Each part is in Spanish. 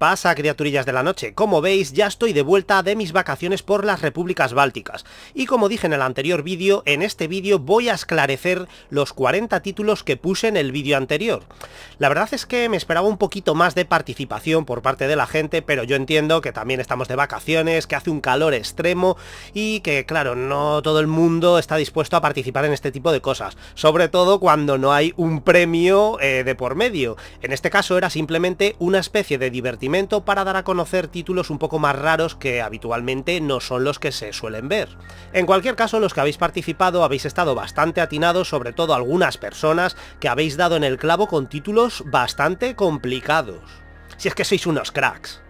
pasa criaturillas de la noche? Como veis ya estoy de vuelta de mis vacaciones por las repúblicas bálticas y como dije en el anterior vídeo, en este vídeo voy a esclarecer los 40 títulos que puse en el vídeo anterior. La verdad es que me esperaba un poquito más de participación por parte de la gente, pero yo entiendo que también estamos de vacaciones, que hace un calor extremo y que claro, no todo el mundo está dispuesto a participar en este tipo de cosas, sobre todo cuando no hay un premio eh, de por medio. En este caso era simplemente una especie de divertimiento para dar a conocer títulos un poco más raros que habitualmente no son los que se suelen ver. En cualquier caso, los que habéis participado habéis estado bastante atinados, sobre todo algunas personas que habéis dado en el clavo con títulos bastante complicados. Si es que sois unos cracks.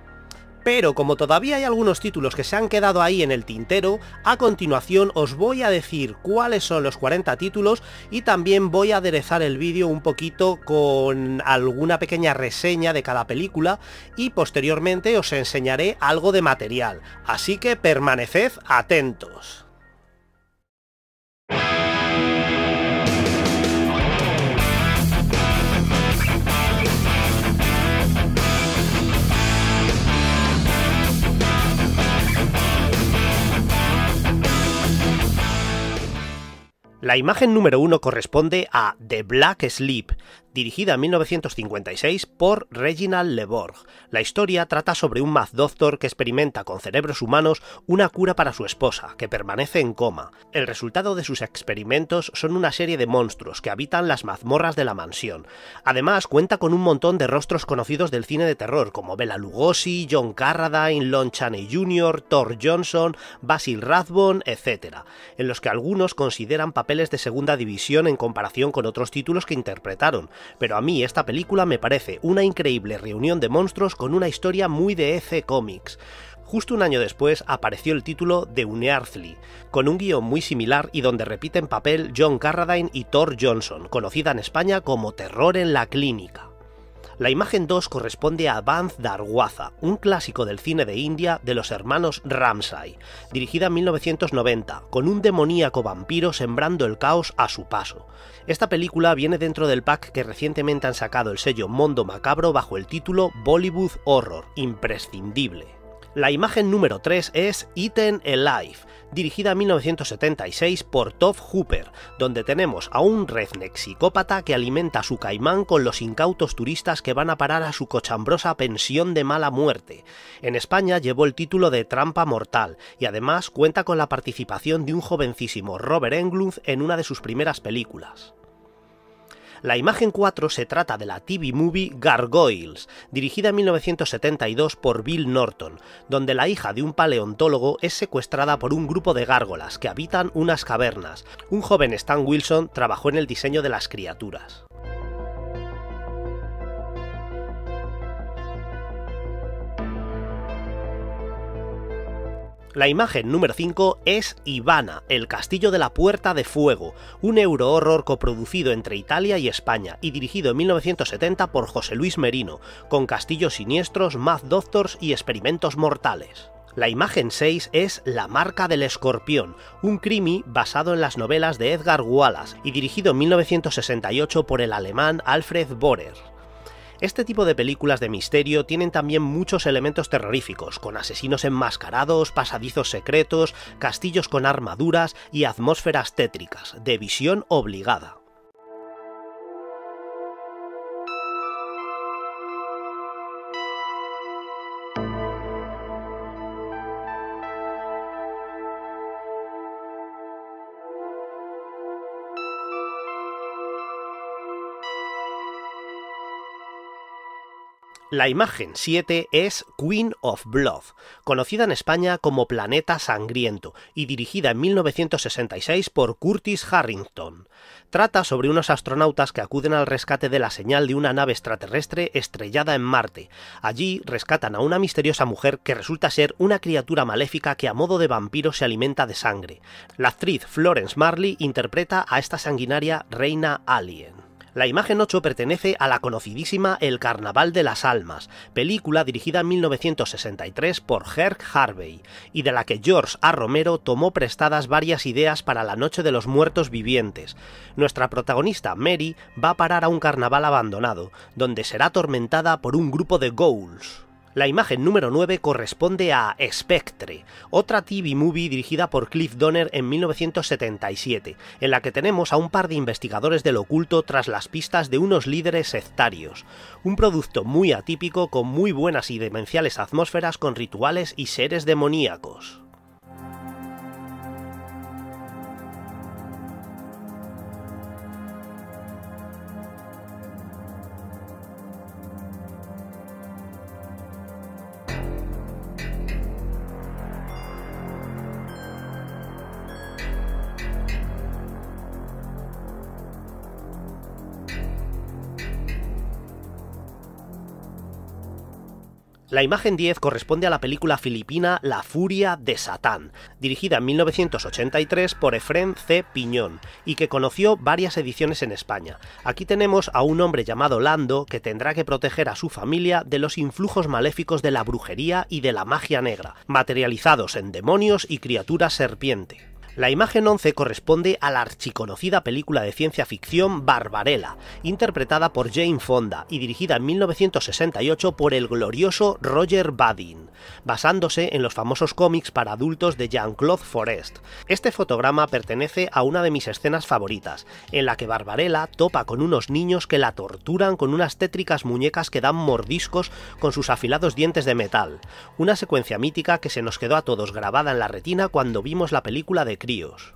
Pero como todavía hay algunos títulos que se han quedado ahí en el tintero, a continuación os voy a decir cuáles son los 40 títulos y también voy a aderezar el vídeo un poquito con alguna pequeña reseña de cada película y posteriormente os enseñaré algo de material. Así que permaneced atentos. La imagen número uno corresponde a The Black Sleep, dirigida en 1956 por Reginald Leborg. La historia trata sobre un Mad Doctor que experimenta con cerebros humanos una cura para su esposa, que permanece en coma. El resultado de sus experimentos son una serie de monstruos que habitan las mazmorras de la mansión. Además, cuenta con un montón de rostros conocidos del cine de terror, como Bela Lugosi, John Carradine, Lon Chaney Jr., Thor Johnson, Basil Rathbone, etc., en los que algunos consideran papeles de segunda división en comparación con otros títulos que interpretaron, pero a mí esta película me parece una increíble reunión de monstruos con una historia muy de EC Comics. Justo un año después apareció el título de Unearthly, con un guión muy similar y donde repiten papel John Carradine y Thor Johnson, conocida en España como Terror en la Clínica. La imagen 2 corresponde a Vance Darwaza, un clásico del cine de India de los hermanos Ramsay, dirigida en 1990, con un demoníaco vampiro sembrando el caos a su paso. Esta película viene dentro del pack que recientemente han sacado el sello Mondo Macabro bajo el título Bollywood Horror, imprescindible. La imagen número 3 es Eaten Alive, dirigida en 1976 por Tov Hooper, donde tenemos a un redneck psicópata que alimenta a su caimán con los incautos turistas que van a parar a su cochambrosa pensión de mala muerte. En España llevó el título de Trampa Mortal y además cuenta con la participación de un jovencísimo Robert Englund en una de sus primeras películas. La imagen 4 se trata de la TV movie Gargoyles, dirigida en 1972 por Bill Norton, donde la hija de un paleontólogo es secuestrada por un grupo de gárgolas que habitan unas cavernas. Un joven Stan Wilson trabajó en el diseño de las criaturas. La imagen número 5 es Ivana, el castillo de la Puerta de Fuego, un eurohorror coproducido entre Italia y España y dirigido en 1970 por José Luis Merino, con castillos siniestros, Mad Doctors y experimentos mortales. La imagen 6 es La marca del escorpión, un crimi basado en las novelas de Edgar Wallace y dirigido en 1968 por el alemán Alfred Borer. Este tipo de películas de misterio tienen también muchos elementos terroríficos, con asesinos enmascarados, pasadizos secretos, castillos con armaduras y atmósferas tétricas, de visión obligada. La imagen 7 es Queen of Blood, conocida en España como Planeta Sangriento y dirigida en 1966 por Curtis Harrington. Trata sobre unos astronautas que acuden al rescate de la señal de una nave extraterrestre estrellada en Marte. Allí rescatan a una misteriosa mujer que resulta ser una criatura maléfica que a modo de vampiro se alimenta de sangre. La actriz Florence Marley interpreta a esta sanguinaria reina alien. La imagen 8 pertenece a la conocidísima El Carnaval de las Almas, película dirigida en 1963 por Herc Harvey, y de la que George A. Romero tomó prestadas varias ideas para la Noche de los Muertos Vivientes. Nuestra protagonista, Mary, va a parar a un carnaval abandonado, donde será atormentada por un grupo de ghouls. La imagen número 9 corresponde a Spectre, otra TV movie dirigida por Cliff Donner en 1977, en la que tenemos a un par de investigadores del oculto tras las pistas de unos líderes sectarios. Un producto muy atípico con muy buenas y demenciales atmósferas con rituales y seres demoníacos. La imagen 10 corresponde a la película filipina La Furia de Satán, dirigida en 1983 por Efren C. Piñón y que conoció varias ediciones en España. Aquí tenemos a un hombre llamado Lando que tendrá que proteger a su familia de los influjos maléficos de la brujería y de la magia negra, materializados en demonios y criaturas serpiente. La imagen 11 corresponde a la archiconocida película de ciencia ficción Barbarella, interpretada por Jane Fonda y dirigida en 1968 por el glorioso Roger Badin, basándose en los famosos cómics para adultos de Jean-Claude Forest. Este fotograma pertenece a una de mis escenas favoritas, en la que Barbarella topa con unos niños que la torturan con unas tétricas muñecas que dan mordiscos con sus afilados dientes de metal, una secuencia mítica que se nos quedó a todos grabada en la retina cuando vimos la película de críos.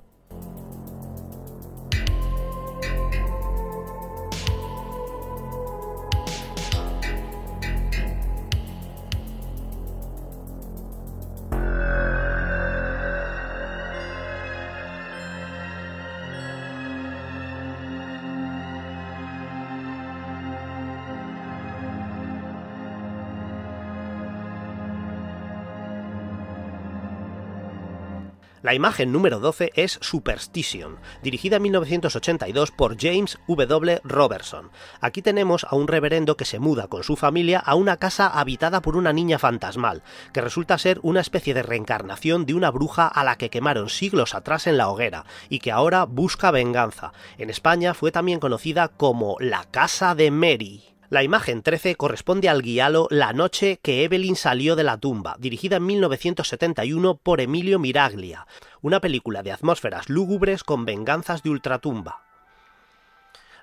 La imagen número 12 es Superstition, dirigida en 1982 por James W. Robertson. Aquí tenemos a un reverendo que se muda con su familia a una casa habitada por una niña fantasmal, que resulta ser una especie de reencarnación de una bruja a la que quemaron siglos atrás en la hoguera y que ahora busca venganza. En España fue también conocida como la Casa de Mary. La imagen 13 corresponde al guialo La noche que Evelyn salió de la tumba, dirigida en 1971 por Emilio Miraglia, una película de atmósferas lúgubres con venganzas de ultratumba.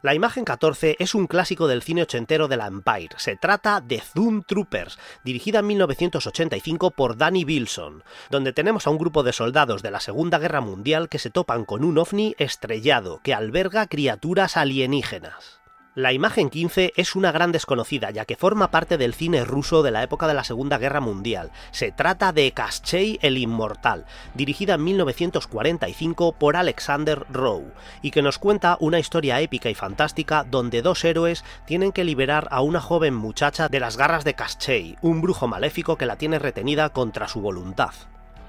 La imagen 14 es un clásico del cine ochentero de la Empire. Se trata de Zoom Troopers, dirigida en 1985 por Danny Wilson, donde tenemos a un grupo de soldados de la Segunda Guerra Mundial que se topan con un ovni estrellado que alberga criaturas alienígenas. La imagen 15 es una gran desconocida, ya que forma parte del cine ruso de la época de la Segunda Guerra Mundial. Se trata de Kaschei el Inmortal, dirigida en 1945 por Alexander Rowe, y que nos cuenta una historia épica y fantástica donde dos héroes tienen que liberar a una joven muchacha de las garras de Kaschei, un brujo maléfico que la tiene retenida contra su voluntad.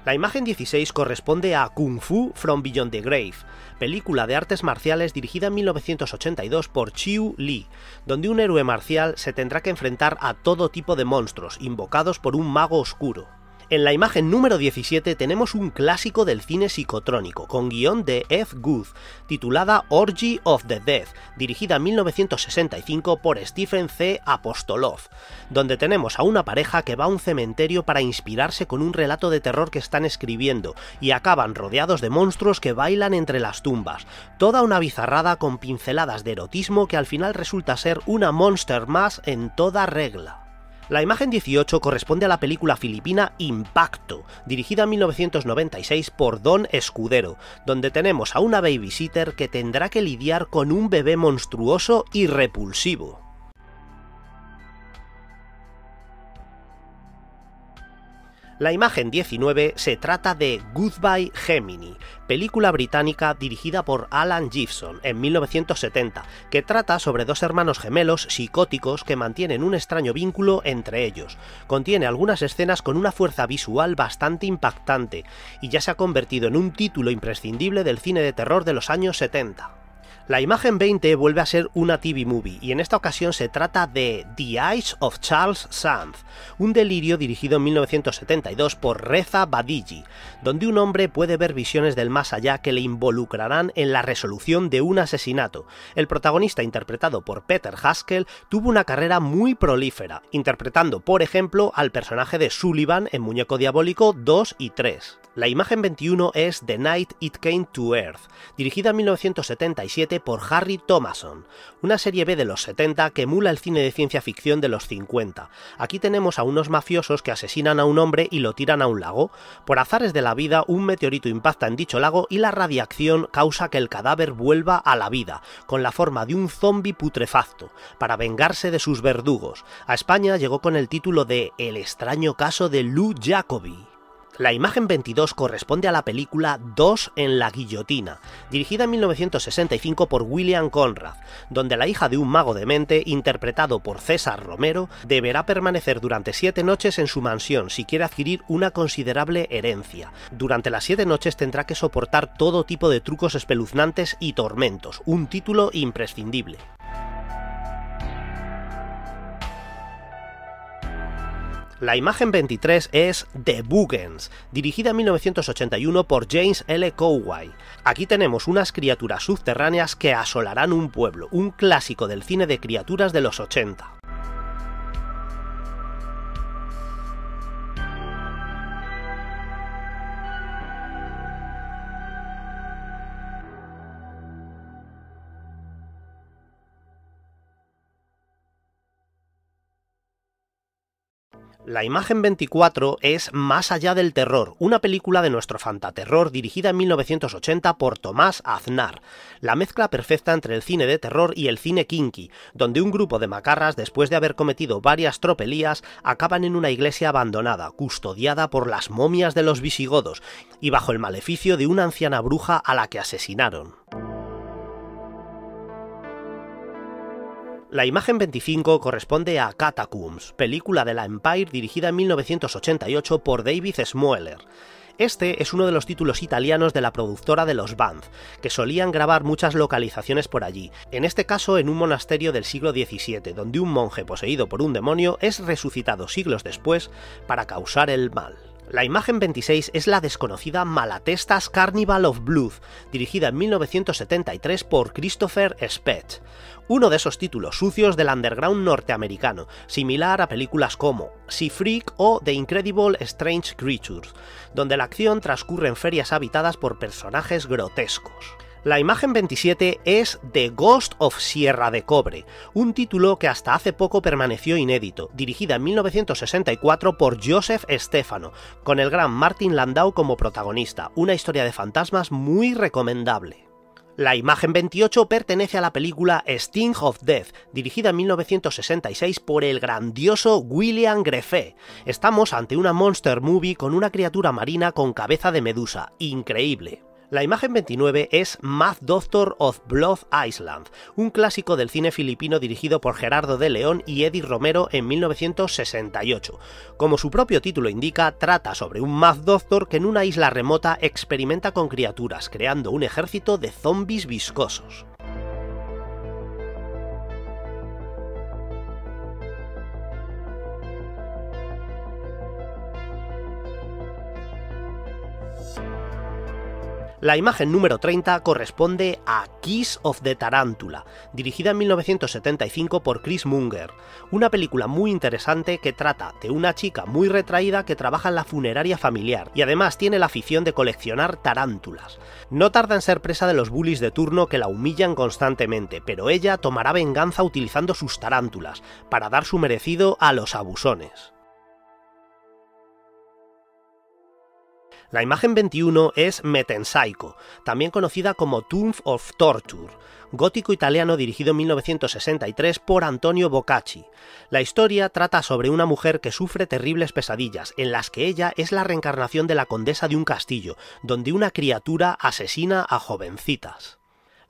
La imagen 16 corresponde a Kung Fu From Beyond the Grave, película de artes marciales dirigida en 1982 por Chiu Lee, donde un héroe marcial se tendrá que enfrentar a todo tipo de monstruos, invocados por un mago oscuro. En la imagen número 17 tenemos un clásico del cine psicotrónico, con guión de F. Good, titulada Orgy of the Death, dirigida en 1965 por Stephen C. Apostolov, donde tenemos a una pareja que va a un cementerio para inspirarse con un relato de terror que están escribiendo, y acaban rodeados de monstruos que bailan entre las tumbas, toda una bizarrada con pinceladas de erotismo que al final resulta ser una monster más en toda regla. La imagen 18 corresponde a la película filipina Impacto, dirigida en 1996 por Don Escudero, donde tenemos a una babysitter que tendrá que lidiar con un bebé monstruoso y repulsivo. La imagen 19 se trata de Goodbye Gemini, película británica dirigida por Alan Gibson en 1970, que trata sobre dos hermanos gemelos psicóticos que mantienen un extraño vínculo entre ellos. Contiene algunas escenas con una fuerza visual bastante impactante y ya se ha convertido en un título imprescindible del cine de terror de los años 70. La imagen 20 vuelve a ser una TV movie, y en esta ocasión se trata de The Eyes of Charles Sands, un delirio dirigido en 1972 por Reza Badigi, donde un hombre puede ver visiones del más allá que le involucrarán en la resolución de un asesinato. El protagonista, interpretado por Peter Haskell, tuvo una carrera muy prolífera, interpretando, por ejemplo, al personaje de Sullivan en Muñeco Diabólico 2 y 3. La imagen 21 es The Night It Came to Earth, dirigida en 1977 por Harry Thomason, una serie B de los 70 que emula el cine de ciencia ficción de los 50. Aquí tenemos a unos mafiosos que asesinan a un hombre y lo tiran a un lago. Por azares de la vida, un meteorito impacta en dicho lago y la radiación causa que el cadáver vuelva a la vida, con la forma de un zombi putrefacto, para vengarse de sus verdugos. A España llegó con el título de El extraño caso de Lou Jacobi. La imagen 22 corresponde a la película 2 en la guillotina, dirigida en 1965 por William Conrad, donde la hija de un mago demente, interpretado por César Romero, deberá permanecer durante siete noches en su mansión si quiere adquirir una considerable herencia. Durante las siete noches tendrá que soportar todo tipo de trucos espeluznantes y tormentos, un título imprescindible. La imagen 23 es The Buggens, dirigida en 1981 por James L. Coway. Aquí tenemos unas criaturas subterráneas que asolarán un pueblo, un clásico del cine de criaturas de los 80. La imagen 24 es Más allá del terror, una película de nuestro fantaterror dirigida en 1980 por Tomás Aznar. La mezcla perfecta entre el cine de terror y el cine kinky, donde un grupo de macarras, después de haber cometido varias tropelías, acaban en una iglesia abandonada, custodiada por las momias de los visigodos y bajo el maleficio de una anciana bruja a la que asesinaron. La imagen 25 corresponde a Catacombs, película de la Empire dirigida en 1988 por David smueller Este es uno de los títulos italianos de la productora de los Bands, que solían grabar muchas localizaciones por allí, en este caso en un monasterio del siglo XVII, donde un monje poseído por un demonio es resucitado siglos después para causar el mal. La imagen 26 es la desconocida Malatestas Carnival of Blood, dirigida en 1973 por Christopher Spett, uno de esos títulos sucios del underground norteamericano, similar a películas como Sea Freak o The Incredible Strange Creatures, donde la acción transcurre en ferias habitadas por personajes grotescos. La imagen 27 es The Ghost of Sierra de Cobre, un título que hasta hace poco permaneció inédito, dirigida en 1964 por Joseph Stefano, con el gran Martin Landau como protagonista, una historia de fantasmas muy recomendable. La imagen 28 pertenece a la película Sting of Death, dirigida en 1966 por el grandioso William Greffé. Estamos ante una monster movie con una criatura marina con cabeza de medusa, increíble. La imagen 29 es Mad Doctor of Blood Island, un clásico del cine filipino dirigido por Gerardo de León y Eddie Romero en 1968. Como su propio título indica, trata sobre un Mad Doctor que en una isla remota experimenta con criaturas, creando un ejército de zombies viscosos. La imagen número 30 corresponde a Kiss of the Tarantula, dirigida en 1975 por Chris Munger, una película muy interesante que trata de una chica muy retraída que trabaja en la funeraria familiar y además tiene la afición de coleccionar tarántulas. No tarda en ser presa de los bullies de turno que la humillan constantemente, pero ella tomará venganza utilizando sus tarántulas para dar su merecido a los abusones. La imagen 21 es Metensaico, también conocida como Tomb of Torture, gótico italiano dirigido en 1963 por Antonio Boccacci. La historia trata sobre una mujer que sufre terribles pesadillas, en las que ella es la reencarnación de la condesa de un castillo, donde una criatura asesina a jovencitas.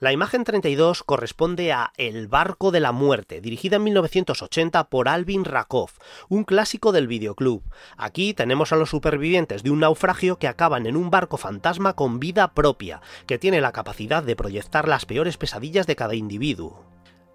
La imagen 32 corresponde a El barco de la muerte, dirigida en 1980 por Alvin Rakoff, un clásico del videoclub. Aquí tenemos a los supervivientes de un naufragio que acaban en un barco fantasma con vida propia, que tiene la capacidad de proyectar las peores pesadillas de cada individuo.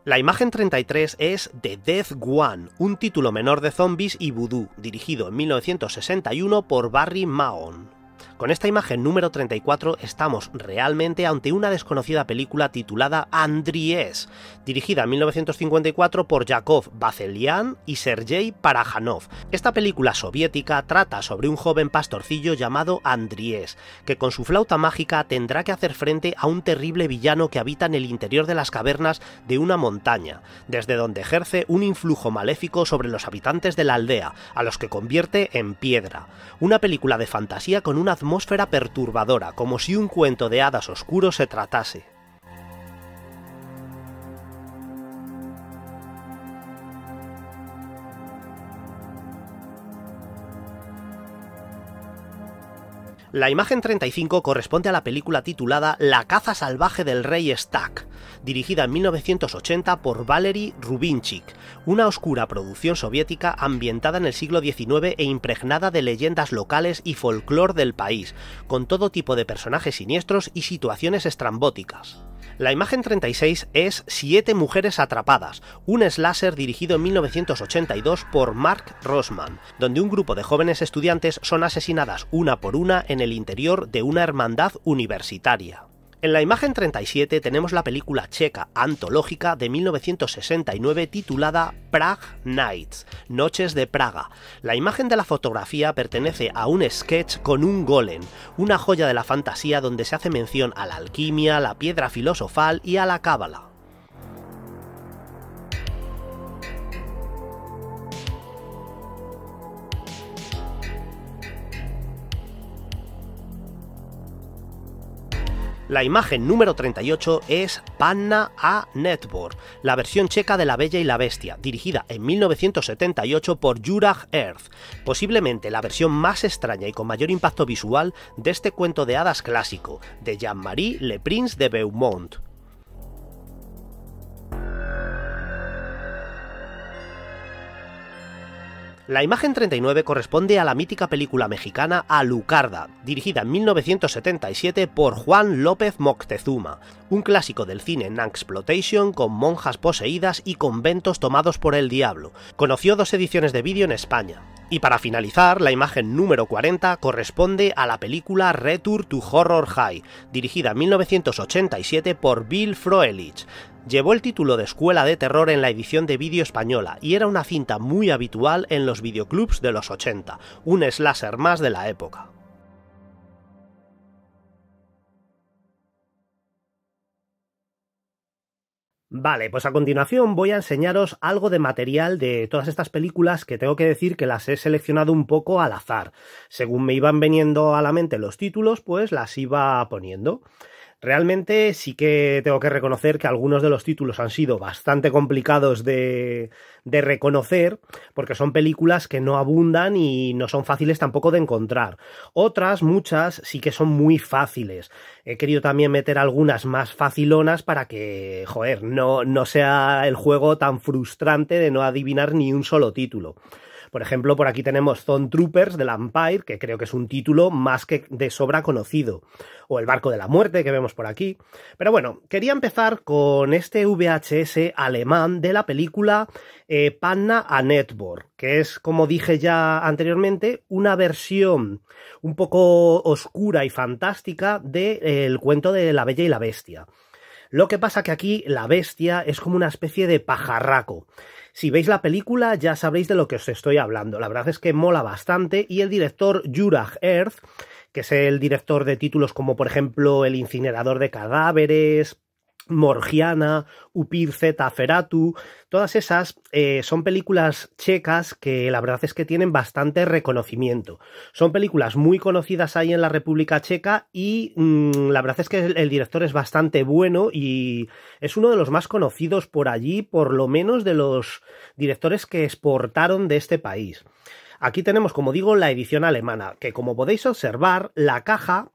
La imagen 33 es The Death One, un título menor de zombies y vudú, dirigido en 1961 por Barry Mahon. Con esta imagen número 34 estamos realmente ante una desconocida película titulada Andriés, dirigida en 1954 por Yakov Bazelian y Sergei Parajanov. Esta película soviética trata sobre un joven pastorcillo llamado Andriés, que con su flauta mágica tendrá que hacer frente a un terrible villano que habita en el interior de las cavernas de una montaña, desde donde ejerce un influjo maléfico sobre los habitantes de la aldea, a los que convierte en piedra. Una película de fantasía con una atmósfera atmósfera perturbadora, como si un cuento de hadas oscuro se tratase. La imagen 35 corresponde a la película titulada La caza salvaje del rey Stack, dirigida en 1980 por Valery Rubinchik, una oscura producción soviética ambientada en el siglo XIX e impregnada de leyendas locales y folclore del país, con todo tipo de personajes siniestros y situaciones estrambóticas. La imagen 36 es Siete mujeres atrapadas, un slasher dirigido en 1982 por Mark Rossman, donde un grupo de jóvenes estudiantes son asesinadas una por una en el interior de una hermandad universitaria. En la imagen 37 tenemos la película checa antológica de 1969 titulada Prague Nights, Noches de Praga. La imagen de la fotografía pertenece a un sketch con un golem, una joya de la fantasía donde se hace mención a la alquimia, la piedra filosofal y a la cábala. La imagen número 38 es Panna a Network, la versión checa de La Bella y la Bestia, dirigida en 1978 por Juraj Earth, posiblemente la versión más extraña y con mayor impacto visual de este cuento de hadas clásico, de Jean-Marie Le Prince de Beaumont. La imagen 39 corresponde a la mítica película mexicana Alucarda, dirigida en 1977 por Juan López Moctezuma, un clásico del cine Nanxploitation con monjas poseídas y conventos tomados por el diablo. Conoció dos ediciones de vídeo en España. Y para finalizar, la imagen número 40 corresponde a la película Return to Horror High, dirigida en 1987 por Bill Froelich, Llevó el título de Escuela de Terror en la edición de vídeo española y era una cinta muy habitual en los videoclubs de los 80, un slasher más de la época. Vale, pues a continuación voy a enseñaros algo de material de todas estas películas que tengo que decir que las he seleccionado un poco al azar. Según me iban veniendo a la mente los títulos, pues las iba poniendo. Realmente sí que tengo que reconocer que algunos de los títulos han sido bastante complicados de, de reconocer porque son películas que no abundan y no son fáciles tampoco de encontrar. Otras, muchas, sí que son muy fáciles. He querido también meter algunas más facilonas para que, joder, no, no sea el juego tan frustrante de no adivinar ni un solo título. Por ejemplo, por aquí tenemos Zone Troopers del Empire, que creo que es un título más que de sobra conocido, o El Barco de la Muerte que vemos por aquí. Pero bueno, quería empezar con este VHS alemán de la película eh, Panna a Netborg, que es, como dije ya anteriormente, una versión un poco oscura y fantástica del de, eh, cuento de La Bella y la Bestia. Lo que pasa que aquí la bestia es como una especie de pajarraco. Si veis la película ya sabréis de lo que os estoy hablando. La verdad es que mola bastante y el director Juraj Earth, que es el director de títulos como por ejemplo El incinerador de cadáveres, Morgiana, Z, Feratu, todas esas eh, son películas checas que la verdad es que tienen bastante reconocimiento. Son películas muy conocidas ahí en la República Checa y mm, la verdad es que el, director es bastante bueno y es uno de los más conocidos por allí, por lo menos de los directores que exportaron de este país. Aquí tenemos, como digo, la edición alemana, que como podéis observar, la caja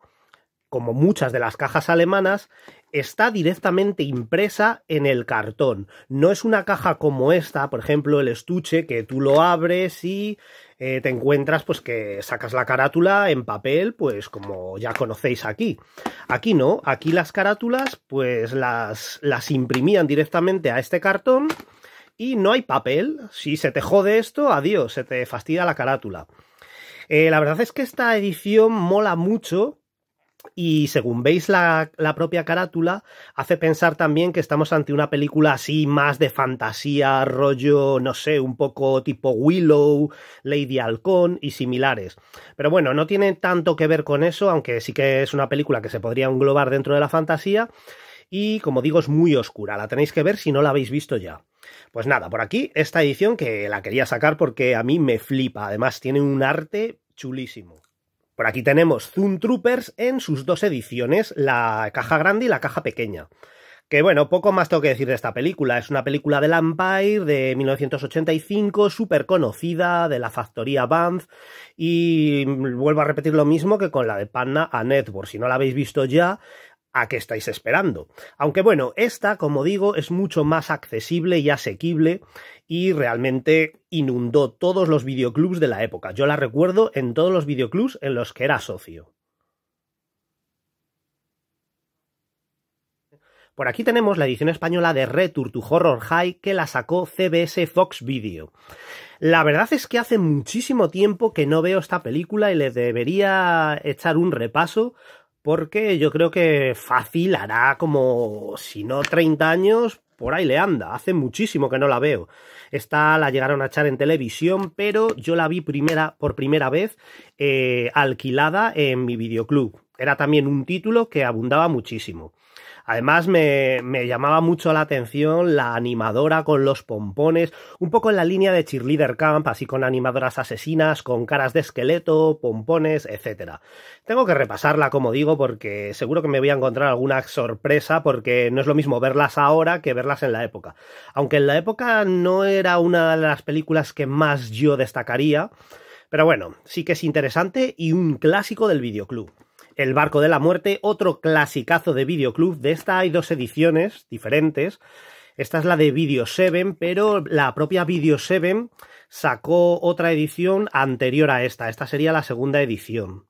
como muchas de las cajas alemanas, está directamente impresa en el cartón. No es una caja como esta, por ejemplo, el estuche, que tú lo abres y eh, te encuentras pues que sacas la carátula en papel, pues como ya conocéis aquí. Aquí no, aquí las carátulas pues las, las imprimían directamente a este cartón y no hay papel. Si se te jode esto, adiós, se te fastidia la carátula. Eh, la verdad es que esta edición mola mucho y según veis la, propia carátula, hace pensar también que estamos ante una película así más de fantasía, rollo, no sé, un poco tipo Willow, Lady Halcón y similares. Pero bueno, no tiene tanto que ver con eso, aunque sí que es una película que se podría englobar dentro de la fantasía. Y como digo, es muy oscura, la tenéis que ver si no la habéis visto ya. Pues nada, por aquí esta edición que la quería sacar porque a mí me flipa, además tiene un arte chulísimo. Por aquí tenemos Zoom Troopers en sus dos ediciones, la caja grande y la caja pequeña. Que bueno, poco más tengo que decir de esta película. Es una película del Empire de 1985, súper conocida, de la factoría Banff. Y vuelvo a repetir lo mismo que con la de Panna a Network. Si no la habéis visto ya, ¿A qué estáis esperando? Aunque bueno, esta, como digo, es mucho más accesible y asequible y realmente inundó todos los videoclubs de la época. Yo la recuerdo en todos los videoclubs en los que era socio. Por aquí tenemos la edición española de Retour to Horror High que la sacó CBS Fox Video. La verdad es que hace muchísimo tiempo que no veo esta película y le debería echar un repaso porque yo creo que fácil hará como, si no 30 años, por ahí le anda. Hace muchísimo que no la veo. Esta la llegaron a echar en televisión, pero yo la vi primera, por primera vez eh, alquilada en mi videoclub. Era también un título que abundaba muchísimo. Además, me, llamaba mucho la atención la animadora con los pompones, un poco en la línea de Cheerleader Camp, así con animadoras asesinas, con caras de esqueleto, pompones, etc. Tengo que repasarla, como digo, porque seguro que me voy a encontrar alguna sorpresa, porque no es lo mismo verlas ahora que verlas en la época. Aunque en la época no era una de las películas que más yo destacaría, pero bueno, sí que es interesante y un clásico del videoclub. El Barco de la Muerte, otro clasicazo de videoclub. De esta hay dos ediciones diferentes. Esta es la de Video 7, pero la propia Video 7 sacó otra edición anterior a esta. Esta sería la segunda edición.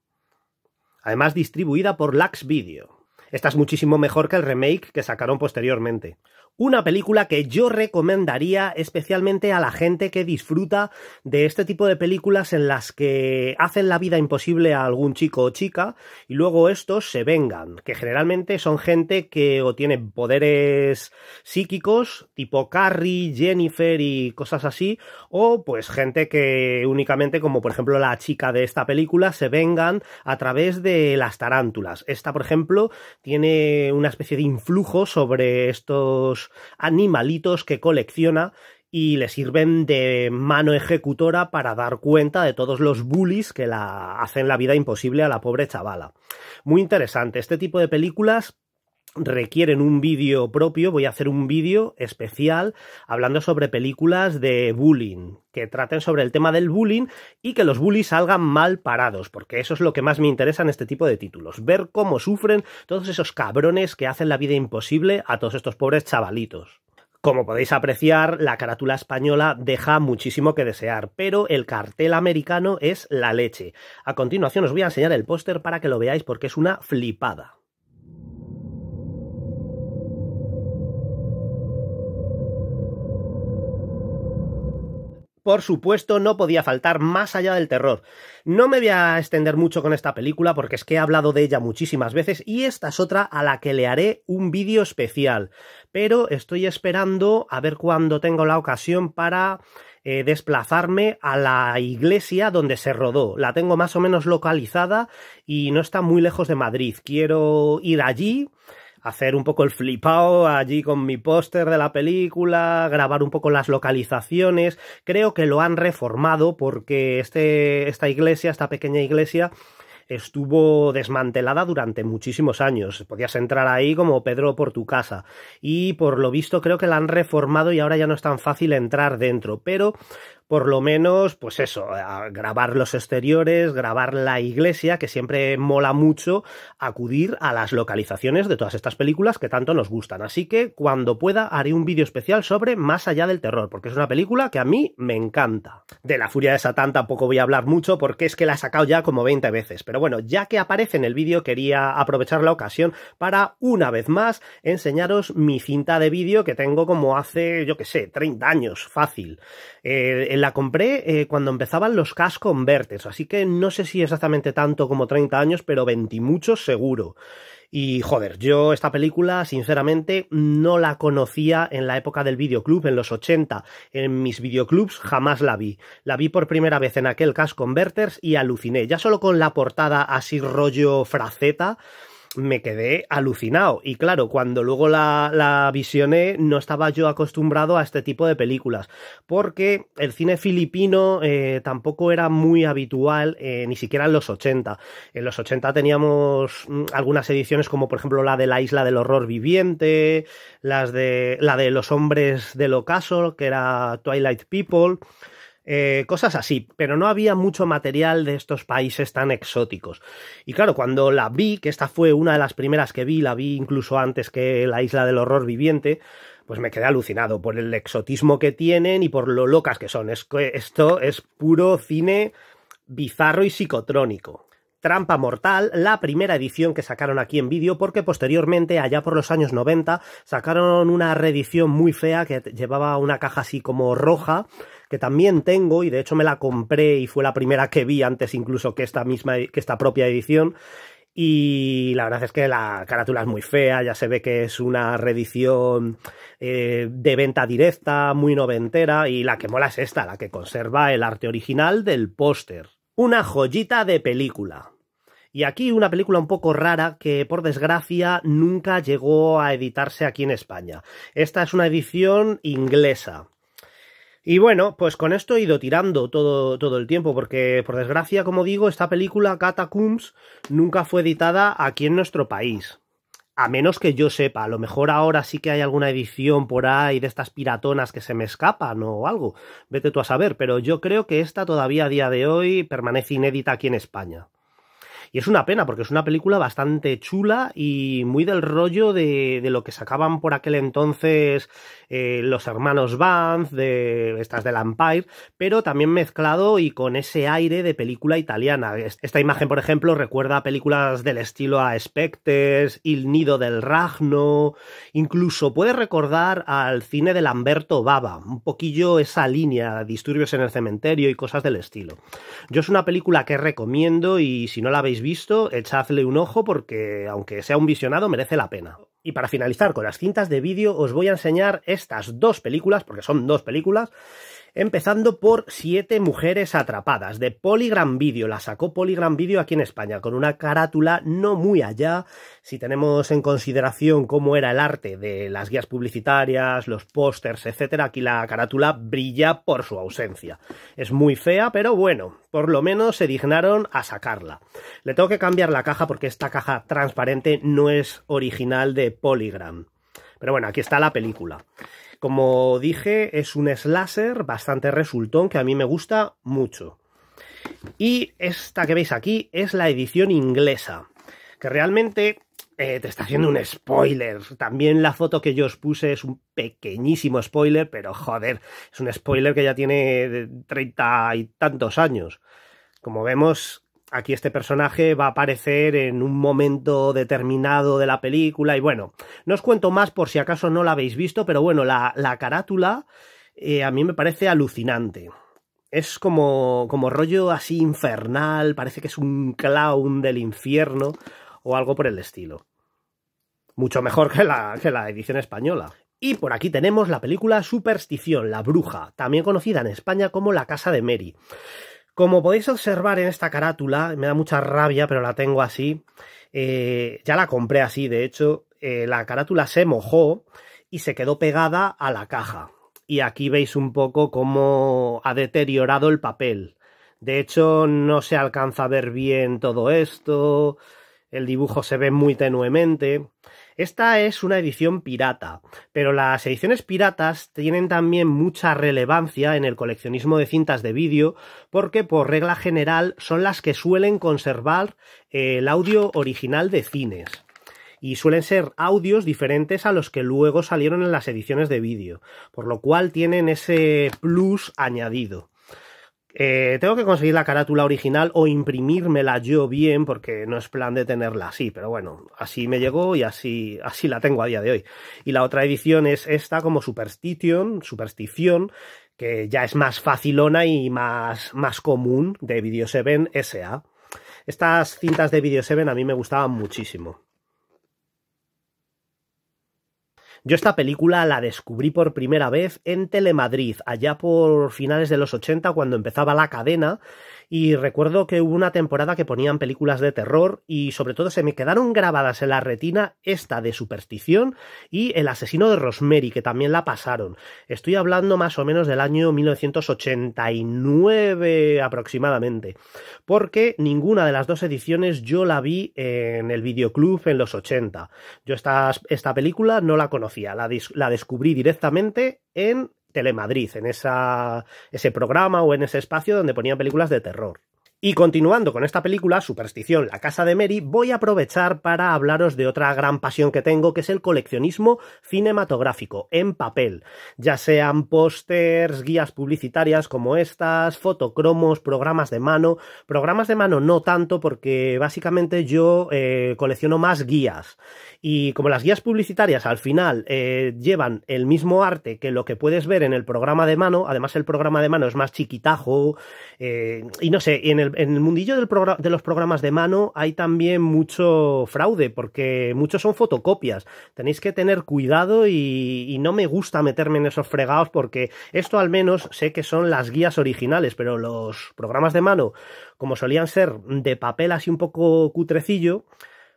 Además distribuida por Lax Video. Esta es muchísimo mejor que el remake que sacaron posteriormente. Una película que yo recomendaría especialmente a la gente que disfruta de este tipo de películas en las que hacen la vida imposible a algún chico o chica y luego estos se vengan, que generalmente son gente que o tiene poderes psíquicos tipo Carrie, Jennifer y cosas así, o pues gente que únicamente como por ejemplo la chica de esta película se vengan a través de las tarántulas. Esta por ejemplo tiene una especie de influjo sobre estos animalitos que colecciona y le sirven de mano ejecutora para dar cuenta de todos los bullies que la hacen la vida imposible a la pobre chavala. Muy interesante, este tipo de películas requieren un vídeo propio, voy a hacer un vídeo especial hablando sobre películas de bullying, que traten sobre el tema del bullying y que los bullies salgan mal parados, porque eso es lo que más me interesa en este tipo de títulos, ver cómo sufren todos esos cabrones que hacen la vida imposible a todos estos pobres chavalitos. Como podéis apreciar, la carátula española deja muchísimo que desear, pero el cartel americano es la leche. A continuación os voy a enseñar el póster para que lo veáis porque es una flipada. por supuesto, no podía faltar más allá del terror. No me voy a extender mucho con esta película porque es que he hablado de ella muchísimas veces y esta es otra a la que le haré un vídeo especial. Pero estoy esperando a ver cuándo tengo la ocasión para eh, desplazarme a la iglesia donde se rodó. La tengo más o menos localizada y no está muy lejos de Madrid. Quiero ir allí hacer un poco el flipado allí con mi póster de la película, grabar un poco las localizaciones. Creo que lo han reformado porque este, esta iglesia, esta pequeña iglesia, estuvo desmantelada durante muchísimos años. Podías entrar ahí como Pedro por tu casa. Y por lo visto creo que la han reformado y ahora ya no es tan fácil entrar dentro. Pero por lo menos, pues eso, grabar los exteriores, grabar la iglesia, que siempre mola mucho acudir a las localizaciones de todas estas películas que tanto nos gustan. Así que cuando pueda haré un vídeo especial sobre Más allá del terror, porque es una película que a mí me encanta. De la furia de Satán tampoco voy a hablar mucho porque es que la he sacado ya como 20 veces, pero bueno, ya que aparece en el vídeo quería aprovechar la ocasión para una vez más enseñaros mi cinta de vídeo que tengo como hace, yo que sé, 30 años, fácil. Eh, la compré eh, cuando empezaban los cash converters, así que no sé si exactamente tanto como 30 años, pero 20 y muchos seguro. Y joder, yo esta película, sinceramente, no la conocía en la época del videoclub, en los 80. En mis videoclubs jamás la vi. La vi por primera vez en aquel Cash Converters y aluciné. Ya solo con la portada así rollo fraceta me quedé alucinado. Y claro, cuando luego la, visioné, no estaba yo acostumbrado a este tipo de películas, porque el cine filipino eh, tampoco era muy habitual, eh, ni siquiera en los 80. En los 80 teníamos mm, algunas ediciones como por ejemplo la de la isla del horror viviente, las de, la de los hombres del ocaso, que era Twilight People eh, cosas así, pero no había mucho material de estos países tan exóticos. Y claro, cuando la vi, que esta fue una de las primeras que vi, la vi incluso antes que La Isla del Horror Viviente, pues me quedé alucinado por el exotismo que tienen y por lo locas que son. Es que esto es puro cine bizarro y psicotrónico. Trampa Mortal, la primera edición que sacaron aquí en vídeo, porque posteriormente, allá por los años 90, sacaron una reedición muy fea que llevaba una caja así como roja que también tengo y de hecho me la compré y fue la primera que vi antes incluso que esta misma, que esta propia edición. Y la verdad es que la carátula es muy fea, ya se ve que es una reedición eh, de venta directa, muy noventera, y la que mola es esta, la que conserva el arte original del póster. Una joyita de película. Y aquí una película un poco rara que por desgracia nunca llegó a editarse aquí en España. Esta es una edición inglesa y bueno, pues con esto he ido tirando todo, todo el tiempo, porque por desgracia, como digo, esta película, Catacombs, nunca fue editada aquí en nuestro país. A menos que yo sepa, a lo mejor ahora sí que hay alguna edición por ahí de estas piratonas que se me escapan o algo. Vete tú a saber, pero yo creo que esta todavía a día de hoy permanece inédita aquí en España. Y es una pena, porque es una película bastante chula y muy del rollo de, lo que sacaban por aquel entonces eh, los hermanos Vance, de estas del Empire, pero también mezclado y con ese aire de película italiana. Esta imagen, por ejemplo, recuerda películas del estilo a Spectres, Il Nido del Ragno, incluso puede recordar al cine de Lamberto Bava, un poquillo esa línea, disturbios en el cementerio y cosas del estilo. Yo es una película que recomiendo y si no la habéis visto, echadle un ojo porque, aunque sea un visionado, merece la pena. Y para finalizar con las cintas de vídeo, os voy a enseñar estas dos películas, porque son dos películas, empezando por Siete Mujeres Atrapadas, de Polygram Video. La sacó Polygram Video aquí en España, con una carátula no muy allá, si tenemos en consideración cómo era el arte de las guías publicitarias, los pósters, etcétera, aquí la carátula brilla por su ausencia. Es muy fea, pero bueno, por lo menos se dignaron a sacarla. Le tengo que cambiar la caja porque esta caja transparente no es original de Polygram. Pero bueno, aquí está la película. Como dije, es un slasher bastante resultón que a mí me gusta mucho. Y esta que veis aquí es la edición inglesa, que realmente eh, te está haciendo un spoiler. También la foto que yo os puse es un pequeñísimo spoiler, pero joder, es un spoiler que ya tiene treinta y tantos años. Como vemos, aquí este personaje va a aparecer en un momento determinado de la película y bueno, no os cuento más por si acaso no la habéis visto, pero bueno, la, la carátula eh, a mí me parece alucinante. Es como, como rollo así infernal, parece que es un clown del infierno o algo por el estilo. Mucho mejor que la, que la edición española. Y por aquí tenemos la película Superstición, la bruja, también conocida en España como La Casa de Mary. Como podéis observar en esta carátula, me da mucha rabia, pero la tengo así. Eh, ya la compré así, de hecho, eh, la carátula se mojó y se quedó pegada a la caja. Y aquí veis un poco cómo ha deteriorado el papel. De hecho, no se alcanza a ver bien todo esto. El dibujo se ve muy tenuemente. Esta es una edición pirata, pero las ediciones piratas tienen también mucha relevancia en el coleccionismo de cintas de vídeo porque por regla general son las que suelen conservar el audio original de cines y suelen ser audios diferentes a los que luego salieron en las ediciones de vídeo, por lo cual tienen ese plus añadido. Eh, tengo que conseguir la carátula original o imprimírmela yo bien, porque no es plan de tenerla así, pero bueno, así me llegó y así, así la tengo a día de hoy. Y la otra edición es esta como Superstition, Superstición, que ya es más facilona y más, más común de Video 7 SA. Estas cintas de Video 7 a mí me gustaban muchísimo. Yo esta película la descubrí por primera vez en Telemadrid, allá por finales de los 80, cuando empezaba la cadena, y recuerdo que hubo una temporada que ponían películas de terror y sobre todo se me quedaron grabadas en la retina esta de Superstición y El asesino de Rosemary, que también la pasaron. Estoy hablando más o menos del año 1989 aproximadamente, porque ninguna de las dos ediciones yo la vi en el videoclub en los 80. Yo esta, esta película no la conocía, la descubrí directamente en Telemadrid, en esa, ese programa o en ese espacio donde ponían películas de terror. Y continuando con esta película, Superstición, la casa de Mary, voy a aprovechar para hablaros de otra gran pasión que tengo, que es el coleccionismo cinematográfico, en papel. Ya sean pósters, guías publicitarias como estas, fotocromos, programas de mano. Programas de mano no tanto, porque básicamente yo eh, colecciono más guías. Y como las guías publicitarias al final eh, llevan el mismo arte que lo que puedes ver en el programa de mano, además el programa de mano es más chiquitajo, eh, y no sé, en el en el mundillo de los programas de mano hay también mucho fraude, porque muchos son fotocopias. Tenéis que tener cuidado y, y, no me gusta meterme en esos fregados, porque esto al menos sé que son las guías originales, pero los programas de mano, como solían ser de papel así un poco cutrecillo,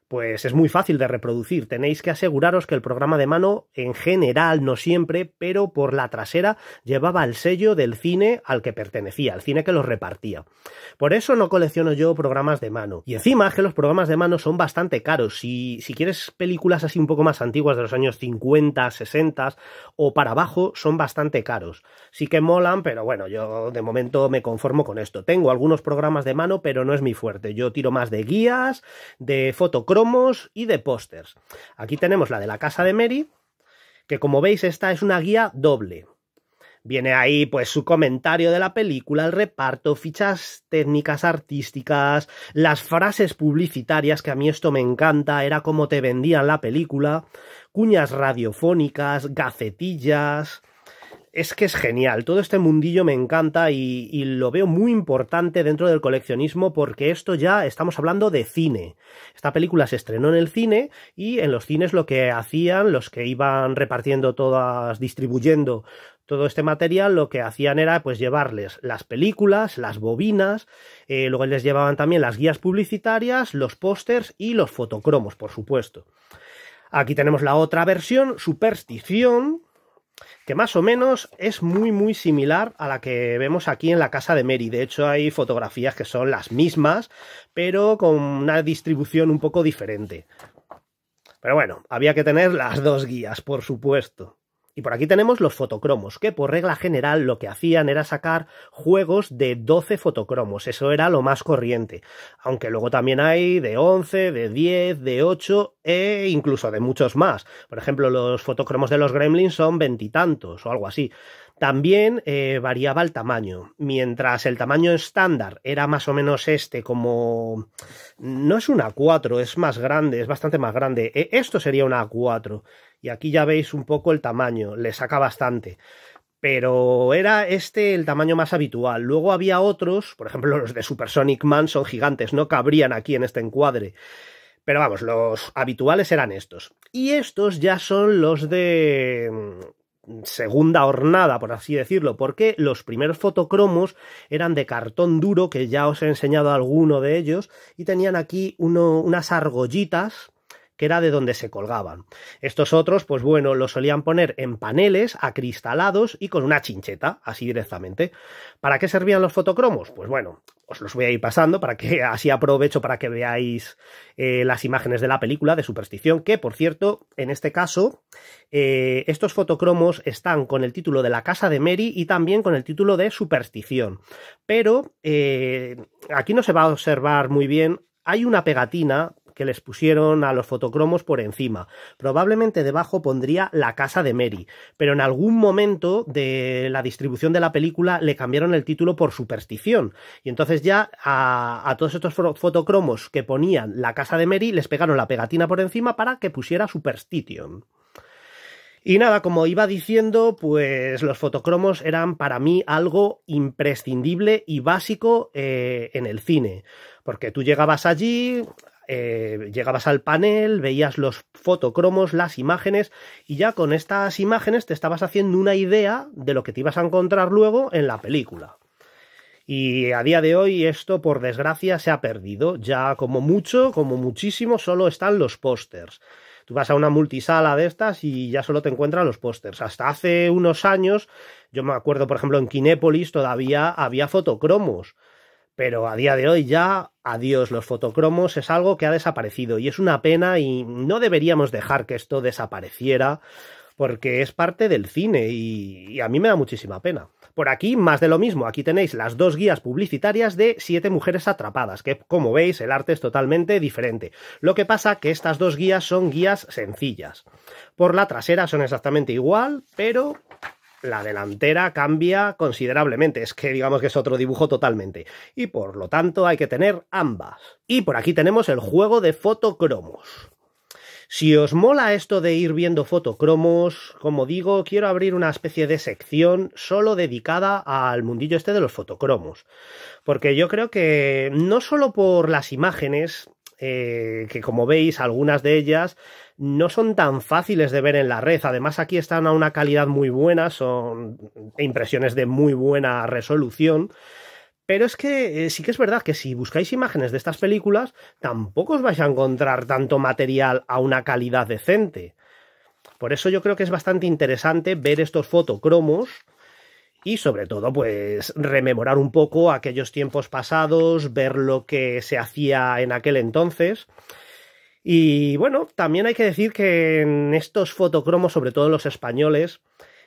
pues es muy fácil de reproducir. Tenéis que aseguraros que el programa de mano, en general, no siempre, pero por la trasera, llevaba el sello del cine al que pertenecía, el cine que los repartía. Por eso no colecciono yo programas de mano. Y encima es que los programas de mano son bastante caros. Si, si quieres películas así un poco más antiguas de los años 50, 60 o para abajo, son bastante caros. Sí que molan, pero bueno, yo de momento me conformo con esto. Tengo algunos programas de mano, pero no es mi fuerte. Yo tiro más de guías, de foto y de pósters. Aquí tenemos la de la casa de Mary, que como veis esta es una guía doble. Viene ahí pues su comentario de la película, el reparto, fichas técnicas artísticas, las frases publicitarias, que a mí esto me encanta, era como te vendían la película, cuñas radiofónicas, gacetillas, es que es genial. Todo este mundillo me encanta y, lo veo muy importante dentro del coleccionismo porque esto ya estamos hablando de cine. Esta película se estrenó en el cine y en los cines lo que hacían los que iban repartiendo todas, distribuyendo todo este material lo que hacían era pues llevarles las películas, las bobinas, eh, luego les llevaban también las guías publicitarias, los pósters y los fotocromos, por supuesto. Aquí tenemos la otra versión, Superstición, que más o menos es muy muy similar a la que vemos aquí en la casa de Mary. De hecho hay fotografías que son las mismas, pero con una distribución un poco diferente. Pero bueno, había que tener las dos guías, por supuesto. Y por aquí tenemos los fotocromos, que por regla general lo que hacían era sacar juegos de 12 fotocromos, eso era lo más corriente, aunque luego también hay de 11, de 10, de 8 e incluso de muchos más. Por ejemplo, los fotocromos de los gremlins son veintitantos o algo así. También eh, variaba el tamaño. Mientras el tamaño estándar era más o menos este, como... No es una A4, es más grande, es bastante más grande. E, esto sería una A4. Y aquí ya veis un poco el tamaño, le saca bastante. Pero era este el tamaño más habitual. Luego había otros, por ejemplo los de Supersonic Man son gigantes, no cabrían aquí en este encuadre. Pero vamos, los habituales eran estos. Y estos ya son los de mm, segunda hornada, por así decirlo, porque los primeros fotocromos eran de cartón duro, que ya os he enseñado alguno de ellos, y tenían aquí unas argollitas que era de donde se colgaban. Estos otros, pues bueno, los solían poner en paneles acristalados y con una chincheta, así directamente. ¿Para qué servían los fotocromos? Pues bueno, os los voy a ir pasando para que así aprovecho para que veáis eh, las imágenes de la película de Superstición, que por cierto, en este caso, eh, estos fotocromos están con el título de La Casa de Mary y también con el título de Superstición. Pero eh, aquí no se va a observar muy bien, hay una pegatina que les pusieron a los fotocromos por encima. Probablemente debajo pondría La Casa de Mary, pero en algún momento de la distribución de la película le cambiaron el título por Superstición. Y entonces ya a, todos estos fotocromos que ponían La Casa de Mary les pegaron la pegatina por encima para que pusiera Superstition. Y nada, como iba diciendo, pues los fotocromos eran para mí algo imprescindible y básico eh, en el cine. Porque tú llegabas allí, eh, llegabas al panel, veías los fotocromos, las imágenes, y ya con estas imágenes te estabas haciendo una idea de lo que te ibas a encontrar luego en la película. Y a día de hoy esto, por desgracia, se ha perdido. Ya como mucho, como muchísimo, solo están los pósters. Tú vas a una multisala de estas y ya solo te encuentran los pósters. Hasta hace unos años, yo me acuerdo, por ejemplo, en Kinépolis todavía había fotocromos pero a día de hoy ya, adiós, los fotocromos es algo que ha desaparecido y es una pena y no deberíamos dejar que esto desapareciera porque es parte del cine y, a mí me da muchísima pena. Por aquí, más de lo mismo. Aquí tenéis las dos guías publicitarias de Siete Mujeres Atrapadas, que como veis el arte es totalmente diferente. Lo que pasa que estas dos guías son guías sencillas. Por la trasera son exactamente igual, pero la delantera cambia considerablemente. Es que digamos que es otro dibujo totalmente. Y por lo tanto hay que tener ambas. Y por aquí tenemos el juego de fotocromos. Si os mola esto de ir viendo fotocromos, como digo, quiero abrir una especie de sección solo dedicada al mundillo este de los fotocromos. Porque yo creo que no solo por las imágenes, eh, que como veis algunas de ellas no son tan fáciles de ver en la red. Además, aquí están a una calidad muy buena, son impresiones de muy buena resolución. Pero es que eh, sí que es verdad que si buscáis imágenes de estas películas, tampoco os vais a encontrar tanto material a una calidad decente. Por eso yo creo que es bastante interesante ver estos fotocromos y sobre todo pues rememorar un poco aquellos tiempos pasados, ver lo que se hacía en aquel entonces. Y bueno, también hay que decir que en estos fotocromos, sobre todo los españoles,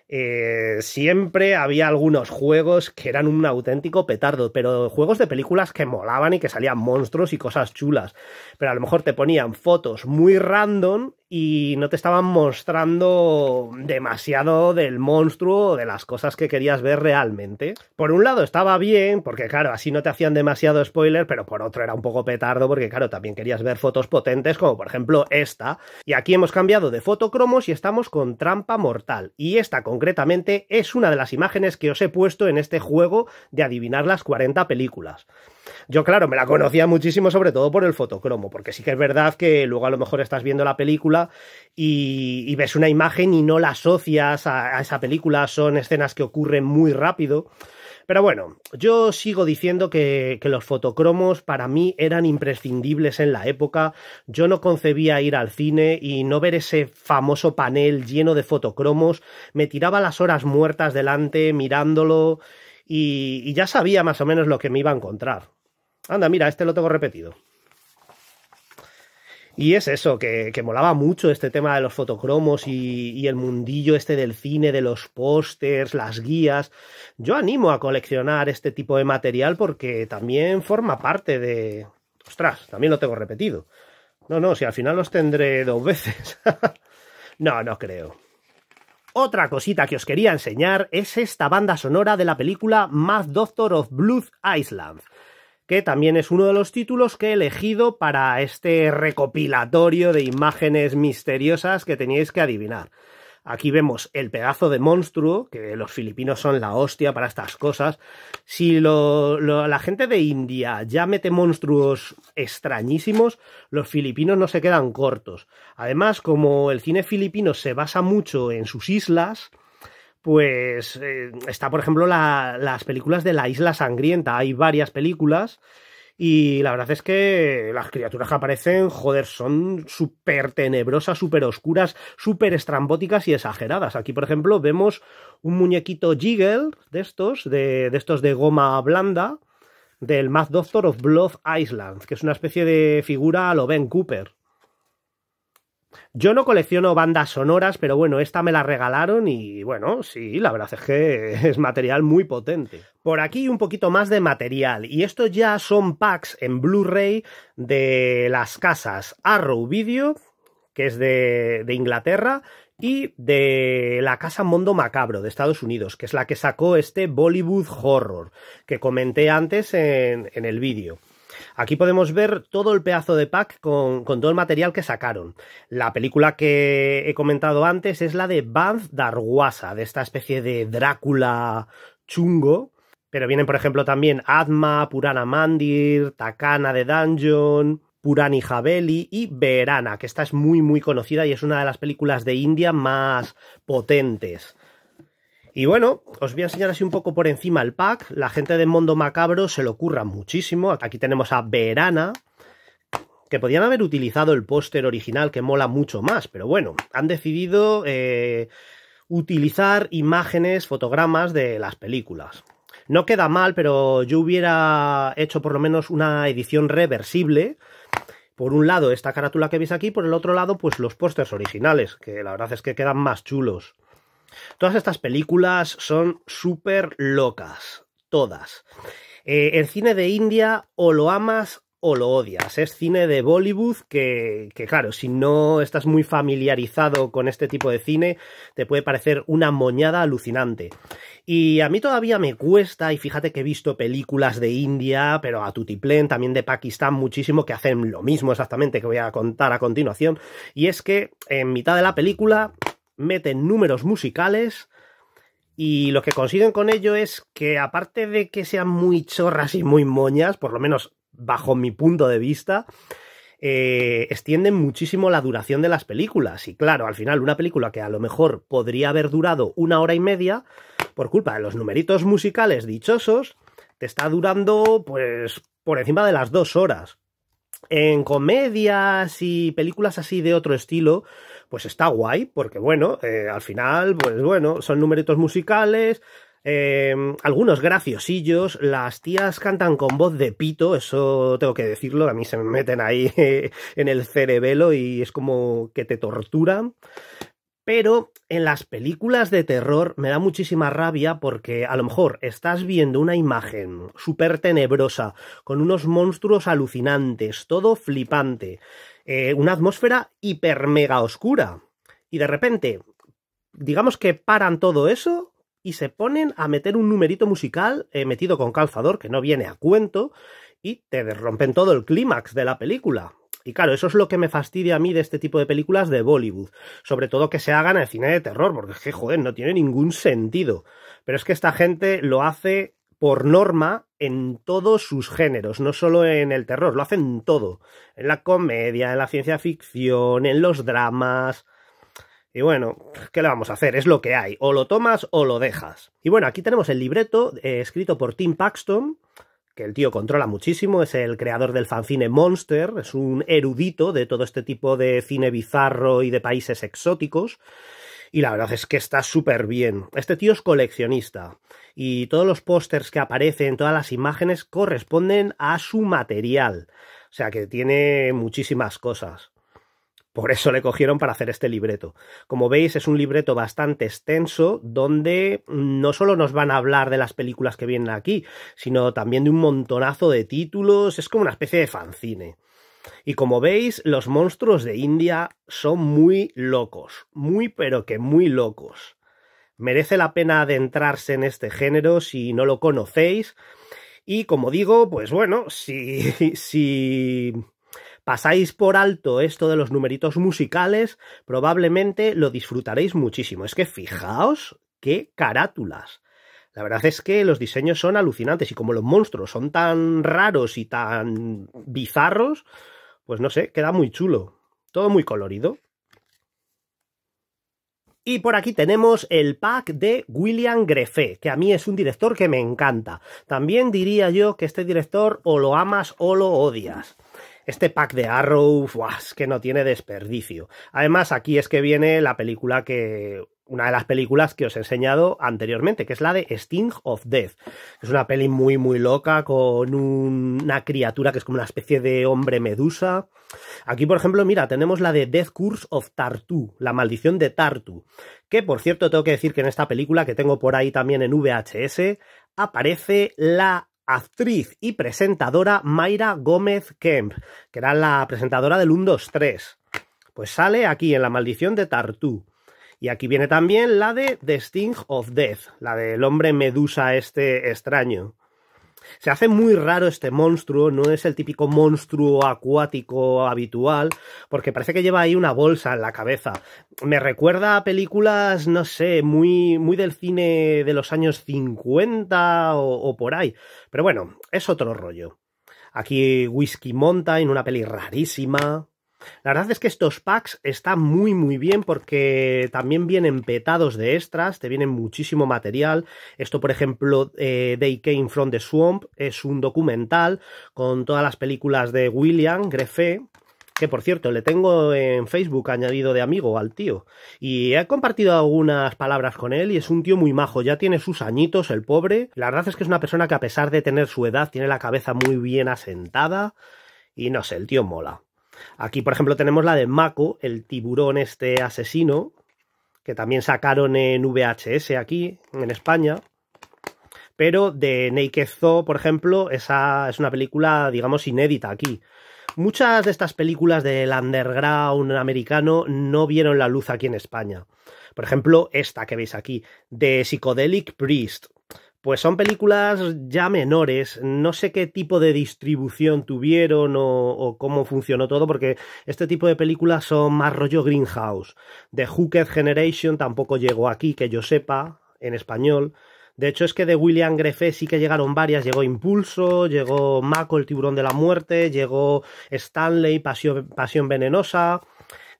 eh, siempre había algunos juegos que eran un auténtico petardo, pero juegos de películas que molaban y que salían monstruos y cosas chulas. Pero a lo mejor te ponían fotos muy random y no te estaban mostrando demasiado del monstruo o de las cosas que querías ver realmente. Por un lado estaba bien, porque claro, así no te hacían demasiado spoiler, pero por otro era un poco petardo, porque claro, también querías ver fotos potentes, como por ejemplo esta. Y aquí hemos cambiado de fotocromos y estamos con trampa mortal. Y esta concretamente es una de las imágenes que os he puesto en este juego de adivinar las 40 películas. Yo, claro, me la conocía muchísimo, sobre todo por el fotocromo, porque sí que es verdad que luego a lo mejor estás viendo la película y, ves una imagen y no la asocias a, esa película, son escenas que ocurren muy rápido. Pero bueno, yo sigo diciendo que, los fotocromos para mí eran imprescindibles en la época. Yo no concebía ir al cine y no ver ese famoso panel lleno de fotocromos. Me tiraba las horas muertas delante mirándolo y ya sabía más o menos lo que me iba a encontrar. Anda, mira, este lo tengo repetido. Y es eso, que, que, molaba mucho este tema de los fotocromos y, el mundillo este del cine, de los pósters, las guías. Yo animo a coleccionar este tipo de material porque también forma parte de... Ostras, también lo tengo repetido. No, no, si al final los tendré dos veces. no, no creo. Otra cosita que os quería enseñar es esta banda sonora de la película Mad Doctor of Blue Island que también es uno de los títulos que he elegido para este recopilatorio de imágenes misteriosas que teníais que adivinar. Aquí vemos el pedazo de monstruo, que los filipinos son la hostia para estas cosas. Si la gente de India ya mete monstruos extrañísimos, los filipinos no se quedan cortos. Además, como el cine filipino se basa mucho en sus islas, pues eh, está, por ejemplo, las películas de la Isla Sangrienta. Hay varias películas y la verdad es que las criaturas que aparecen, joder, son súper tenebrosas, súper oscuras, súper estrambóticas y exageradas. Aquí, por ejemplo, vemos un muñequito Jiggle de estos, de, de estos de goma blanda, del Mad Doctor of Blood Island, que es una especie de figura a lo Ben Cooper. Yo no colecciono bandas sonoras, pero bueno, esta me la regalaron y bueno, sí, la verdad es que es material muy potente. Por aquí un poquito más de material, y estos ya son packs en Blu-ray de las casas Arrow Video, que es de, Inglaterra, y de la casa Mondo Macabro de Estados Unidos, que es la que sacó este Bollywood Horror, que comenté antes en el vídeo. Aquí podemos ver todo el pedazo de pack con, todo el material que sacaron. La película que he comentado antes es la de Banff Darwasa, de esta especie de Drácula chungo. Pero vienen, por ejemplo, también Atma, Purana Mandir, Takana de Dungeon, Purani Haveli y Verana, que esta es muy, muy conocida y es una de las películas de India más potentes. Y bueno, os voy a enseñar así un poco por encima el pack. La gente de Mondo Macabro se lo curra muchísimo. Aquí tenemos a Verana, que podían haber utilizado el póster original, que mola mucho más, pero bueno, han decidido eh, utilizar imágenes, fotogramas de las películas. No queda mal, pero yo hubiera hecho por lo menos una edición reversible. Por un lado, esta carátula que veis aquí, por el otro lado, pues los pósters originales, que la verdad es que quedan más chulos. Todas estas películas son súper locas, todas. Eh, el cine de India o lo amas o lo odias. Es cine de Bollywood que, que, claro, si no estás muy familiarizado con este tipo de cine, te puede parecer una moñada alucinante. Y a mí todavía me cuesta, y fíjate que he visto películas de India, pero a Tutiplén, también de Pakistán, muchísimo, que hacen lo mismo exactamente que voy a contar a continuación. Y es que en mitad de la película meten números musicales y lo que consiguen con ello es que aparte de que sean muy chorras y muy moñas, por lo menos bajo mi punto de vista, eh, extienden muchísimo la duración de las películas. Y claro, al final una película que a lo mejor podría haber durado una hora y media, por culpa de los numeritos musicales dichosos, te está durando pues por encima de las dos horas. En comedias y películas así de otro estilo, pues está guay, porque bueno, eh, al final, pues bueno, son numeritos musicales, eh, algunos graciosillos, las tías cantan con voz de pito, eso tengo que decirlo, a mí se me meten ahí en el cerebelo y es como que te torturan. Pero en las películas de terror me da muchísima rabia porque a lo mejor estás viendo una imagen súper tenebrosa, con unos monstruos alucinantes, todo flipante. Eh, una atmósfera hiper mega oscura. Y de repente, digamos que paran todo eso y se ponen a meter un numerito musical eh, metido con calzador que no viene a cuento y te rompen todo el clímax de la película. Y claro, eso es lo que me fastidia a mí de este tipo de películas de Bollywood. Sobre todo que se hagan en cine de terror, porque, es que joder, no tiene ningún sentido. Pero es que esta gente lo hace por norma en todos sus géneros, no solo en el terror, lo hacen todo, en la comedia, en la ciencia ficción, en los dramas. Y bueno, ¿qué le vamos a hacer? Es lo que hay, o lo tomas o lo dejas. Y bueno, aquí tenemos el libreto eh, escrito por Tim Paxton, que el tío controla muchísimo, es el creador del fanzine Monster, es un erudito de todo este tipo de cine bizarro y de países exóticos. Y la verdad es que está súper bien. Este tío es coleccionista y todos los pósters que aparecen, todas las imágenes corresponden a su material. O sea que tiene muchísimas cosas. Por eso le cogieron para hacer este libreto. Como veis, es un libreto bastante extenso donde no solo nos van a hablar de las películas que vienen aquí, sino también de un montonazo de títulos. Es como una especie de fanzine. Y como veis, los monstruos de India son muy locos, muy pero que muy locos. Merece la pena adentrarse en este género si no lo conocéis. Y como digo, pues bueno, si, si pasáis por alto esto de los numeritos musicales, probablemente lo disfrutaréis muchísimo. Es que fijaos qué carátulas. La verdad es que los diseños son alucinantes y como los monstruos son tan raros y tan bizarros, pues no sé, queda muy chulo. Todo muy colorido. Y por aquí tenemos el pack de William Greffé, que a mí es un director que me encanta. También diría yo que este director o lo amas o lo odias. Este pack de Arrow, ¡buah! que no tiene desperdicio. Además, aquí es que viene la película que una de las películas que os he enseñado anteriormente, que es la de Sting of Death. Es una peli muy, muy loca con una criatura que es como una especie de hombre medusa. Aquí, por ejemplo, mira, tenemos la de Death Curse of Tartu, la maldición de Tartu. Que, por cierto, tengo que decir que en esta película, que tengo por ahí también en VHS, aparece la actriz y presentadora Mayra Gómez Kemp, que era la presentadora del 1-2-3. Pues sale aquí en La Maldición de Tartu. Y aquí viene también la de The Sting of Death, la del hombre medusa este extraño. Se hace muy raro este monstruo, no es el típico monstruo acuático habitual, porque parece que lleva ahí una bolsa en la cabeza. Me recuerda a películas, no sé, muy, muy del cine de los años 50 o, por ahí. Pero bueno, es otro rollo. Aquí whisky monta en una peli rarísima, la verdad es que estos packs están muy muy bien porque también vienen petados de extras, te vienen muchísimo material. Esto, por ejemplo, eh, They Came From the Swamp es un documental con todas las películas de William Greffe, que por cierto le tengo en Facebook añadido de amigo al tío y he compartido algunas palabras con él y es un tío muy majo, ya tiene sus añitos el pobre, la verdad es que es una persona que a pesar de tener su edad tiene la cabeza muy bien asentada y no sé, el tío mola. Aquí, por ejemplo, tenemos la de Mako, el tiburón este asesino, que también sacaron en VHS aquí, en España. Pero de Naked Zoo, por ejemplo, esa es una película, digamos, inédita aquí. Muchas de estas películas del underground americano no vieron la luz aquí en España. Por ejemplo, esta que veis aquí, de Psychedelic Priest, pues son películas ya menores, no sé qué tipo de distribución tuvieron o, cómo funcionó todo, porque este tipo de películas son más rollo Greenhouse. The Hooked Generation tampoco llegó aquí, que yo sepa, en español. De hecho, es que de William Grefé sí que llegaron varias. Llegó Impulso, llegó Mako, el tiburón de la muerte, llegó Stanley, Pasión Venenosa.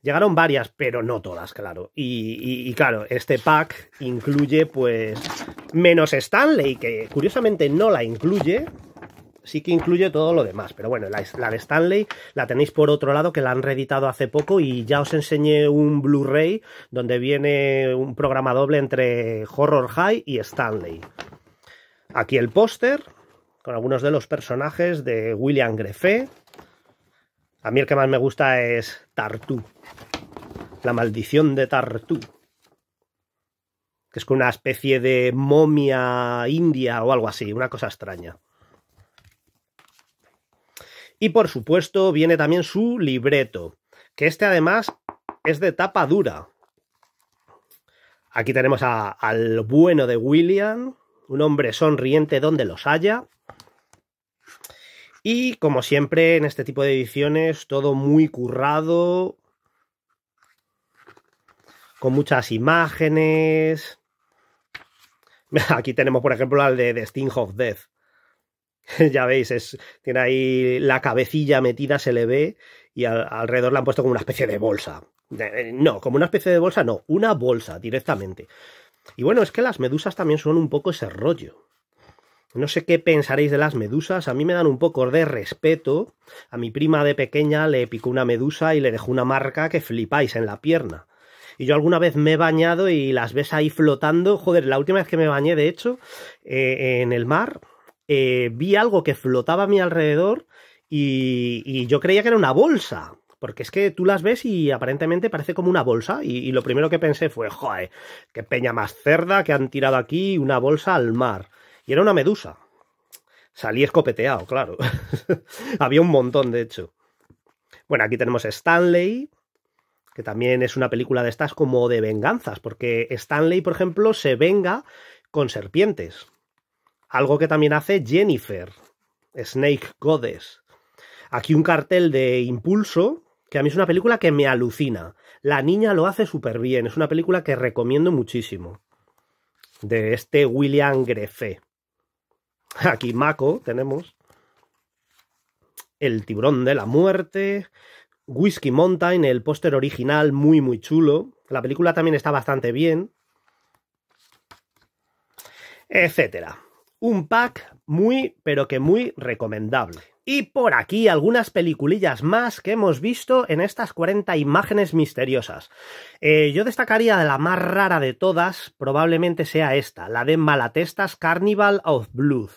Llegaron varias, pero no todas, claro. Y, claro, este pack incluye, pues, menos Stanley, que curiosamente no la incluye. Sí que incluye todo lo demás, pero bueno, la, la de Stanley la tenéis por otro lado que la han reeditado hace poco y ya os enseñé un Blu-ray donde viene un programa doble entre Horror High y Stanley. Aquí el póster con algunos de los personajes de William Greffé, a mí el que más me gusta es Tartu, La maldición de Tartu, Que es como una especie de momia india o algo así, una cosa extraña. Y por supuesto viene también su libreto, que este además es de tapa dura. Aquí tenemos al bueno de William, un hombre sonriente donde los haya, y como siempre, en este tipo de ediciones, todo muy currado, con muchas imágenes. Aquí tenemos, por ejemplo, al de, The Sting of Death. ya veis, es, tiene ahí la cabecilla metida, se le ve, y alrededor la han puesto como una especie de bolsa. Eh, no, como una especie de bolsa, no, una bolsa directamente. Y bueno, es que las medusas también son un poco ese rollo. No sé qué pensaréis de las medusas, a mí me dan un poco de respeto. A mi prima de pequeña le picó una medusa y le dejó una marca que flipáis en la pierna. Y yo alguna vez me he bañado y las ves ahí flotando. Joder, la última vez que me bañé, de hecho, eh, en el mar, eh, vi algo que flotaba a mi alrededor y, yo creía que era una bolsa porque es que tú las ves y aparentemente parece como una bolsa. Y, lo primero que pensé fue, joder, qué peña más cerda que han tirado aquí una bolsa al mar era una medusa. Salí escopeteado, claro. Había un montón, de hecho. Bueno, aquí tenemos Stanley, que también es una película de estas como de venganzas, porque Stanley, por ejemplo, se venga con serpientes. Algo que también hace Jennifer, Snake Goddess. Aquí un cartel de Impulso, que a mí es una película que me alucina. La niña lo hace súper bien, es una película que recomiendo muchísimo. De este William Grefe. Aquí Mako tenemos. El tiburón de la muerte. Whiskey Mountain, el póster original, muy, muy chulo. La película también está bastante bien. Etcétera. Un pack muy, pero que muy recomendable. Y por aquí algunas peliculillas más que hemos visto en estas 40 imágenes misteriosas. Eh, yo destacaría la más rara de todas, probablemente sea esta, la de Malatestas Carnival of Blood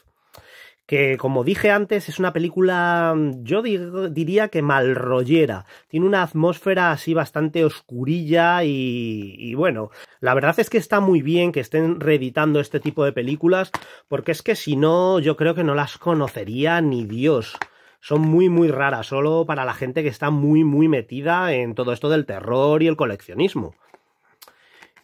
que como dije antes es una película, mm, yo diría que mal malrollera, tiene una atmósfera así bastante oscurilla y, y bueno, la verdad es que está muy bien que estén reeditando este tipo de películas, porque es que si no, yo creo que no las conocería ni Dios son muy muy raras, solo para la gente que está muy muy metida en todo esto del terror y el coleccionismo.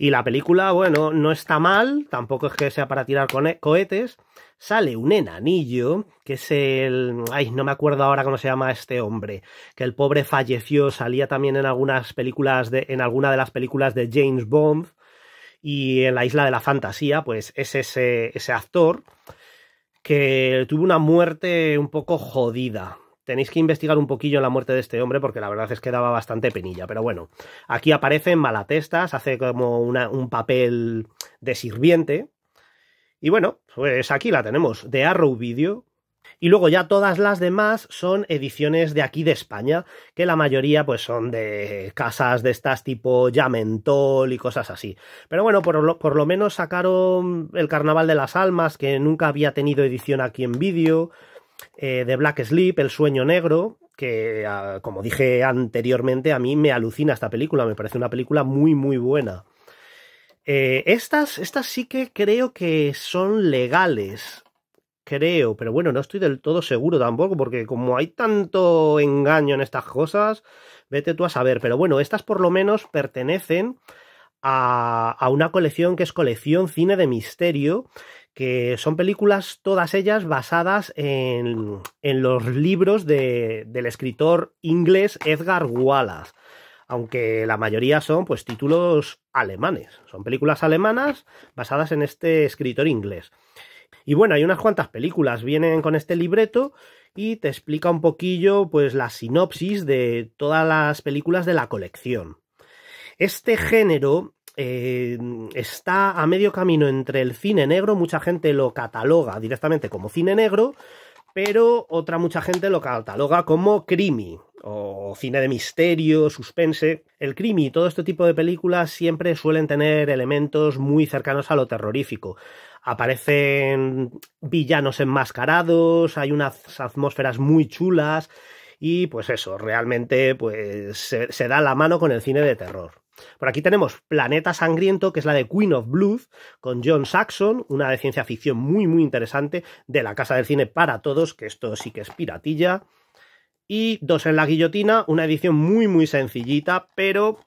Y la película, bueno, no está mal, tampoco es que sea para tirar cohetes. Sale un enanillo, que es el... Ay, no me acuerdo ahora cómo se llama este hombre, que el pobre falleció, salía también en algunas películas, de... en alguna de las películas de James Bond y en la Isla de la Fantasía, pues es ese, ese actor que tuvo una muerte un poco jodida Tenéis que investigar un poquillo la muerte de este hombre porque la verdad es que daba bastante penilla. Pero bueno, aquí aparece en Malatestas, hace como un papel de sirviente. Y bueno, pues aquí la tenemos, de Arrow Video, y luego ya todas las demás son ediciones de aquí de España, que la mayoría pues son de casas de estas tipo Yamentol y cosas así. Pero bueno, por lo, por lo menos sacaron el Carnaval de las Almas, que nunca había tenido edición aquí en vídeo, eh, de Black Sleep, El Sueño Negro, que ah, como dije anteriormente, a mí me alucina esta película, me parece una película muy, muy buena. Eh, estas, estas sí que creo que son legales, creo, pero bueno, no estoy del todo seguro tampoco, porque como hay tanto engaño en estas cosas, vete tú a saber, pero bueno, estas por lo menos pertenecen a una colección que es colección cine de misterio, que son películas todas ellas basadas en, los libros del escritor inglés Edgar Wallace, aunque la mayoría son pues títulos alemanes, son películas alemanas basadas en este escritor inglés. Y bueno, hay unas cuantas películas, vienen con este libreto y te explica un poquillo pues la sinopsis de todas las películas de la colección. Este género eh, está a medio camino entre el cine negro, mucha gente lo cataloga directamente como cine negro, pero otra mucha gente lo cataloga como crimi o cine de misterio, suspense. El crimi y todo este tipo de películas siempre suelen tener elementos muy cercanos a lo terrorífico. Aparecen villanos enmascarados, hay unas atmósferas muy chulas y pues eso, realmente pues se da la mano con el cine de terror. Por aquí tenemos Planeta Sangriento, que es la de Queen of Blues, con John Saxon, una de ciencia ficción muy, muy interesante, de la Casa del Cine para Todos, que esto sí que es piratilla. Y Dos en la Guillotina, una edición muy, muy sencillita, pero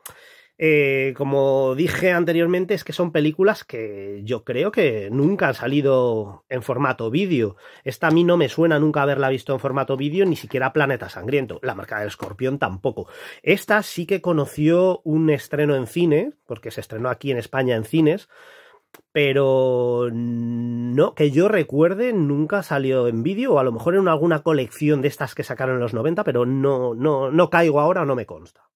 eh, como dije anteriormente, es que son películas que yo creo que nunca han salido en formato vídeo. Esta a mí no me suena nunca haberla visto en formato vídeo, ni siquiera Planeta Sangriento. La marca del escorpión tampoco. Esta sí que conoció un estreno en cine, porque se estrenó aquí en España en cines, pero no, que yo recuerde, nunca salió en vídeo, o a lo mejor en alguna colección de estas que sacaron en los 90, pero no, no, no caigo ahora, no me consta.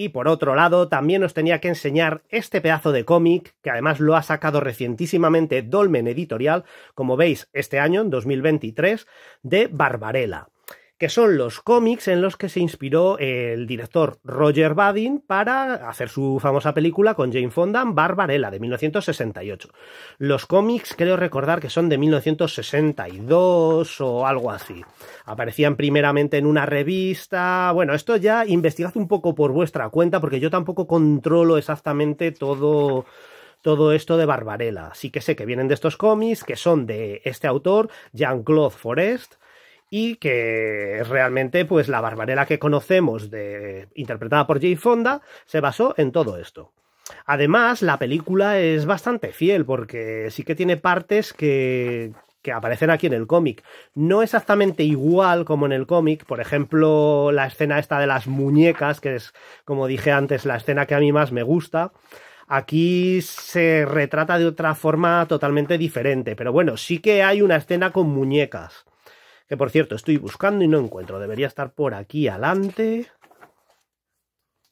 Y por otro lado, también os tenía que enseñar este pedazo de cómic, que además lo ha sacado recientísimamente Dolmen Editorial, como veis, este año, en 2023, de Barbarella que son los cómics en los que se inspiró el director Roger Badin para hacer su famosa película con Jane Fonda, Barbarella, de 1968. Los cómics creo recordar que son de 1962 o algo así. Aparecían primeramente en una revista. Bueno, esto ya investigad un poco por vuestra cuenta porque yo tampoco controlo exactamente todo todo esto de Barbarella. Sí que sé que vienen de estos cómics, que son de este autor, Jean-Claude Forest, y que realmente pues la barbarela que conocemos interpretada por Jay Fonda se basó en todo esto. Además, la película es bastante fiel porque sí que tiene partes que, que aparecen aquí en el cómic. No exactamente igual como en el cómic, por ejemplo, la escena esta de las muñecas, que es, como dije antes, la escena que a mí más me gusta. Aquí se retrata de otra forma totalmente diferente, pero bueno, sí que hay una escena con muñecas que por cierto, estoy buscando y no encuentro. Debería estar por aquí adelante.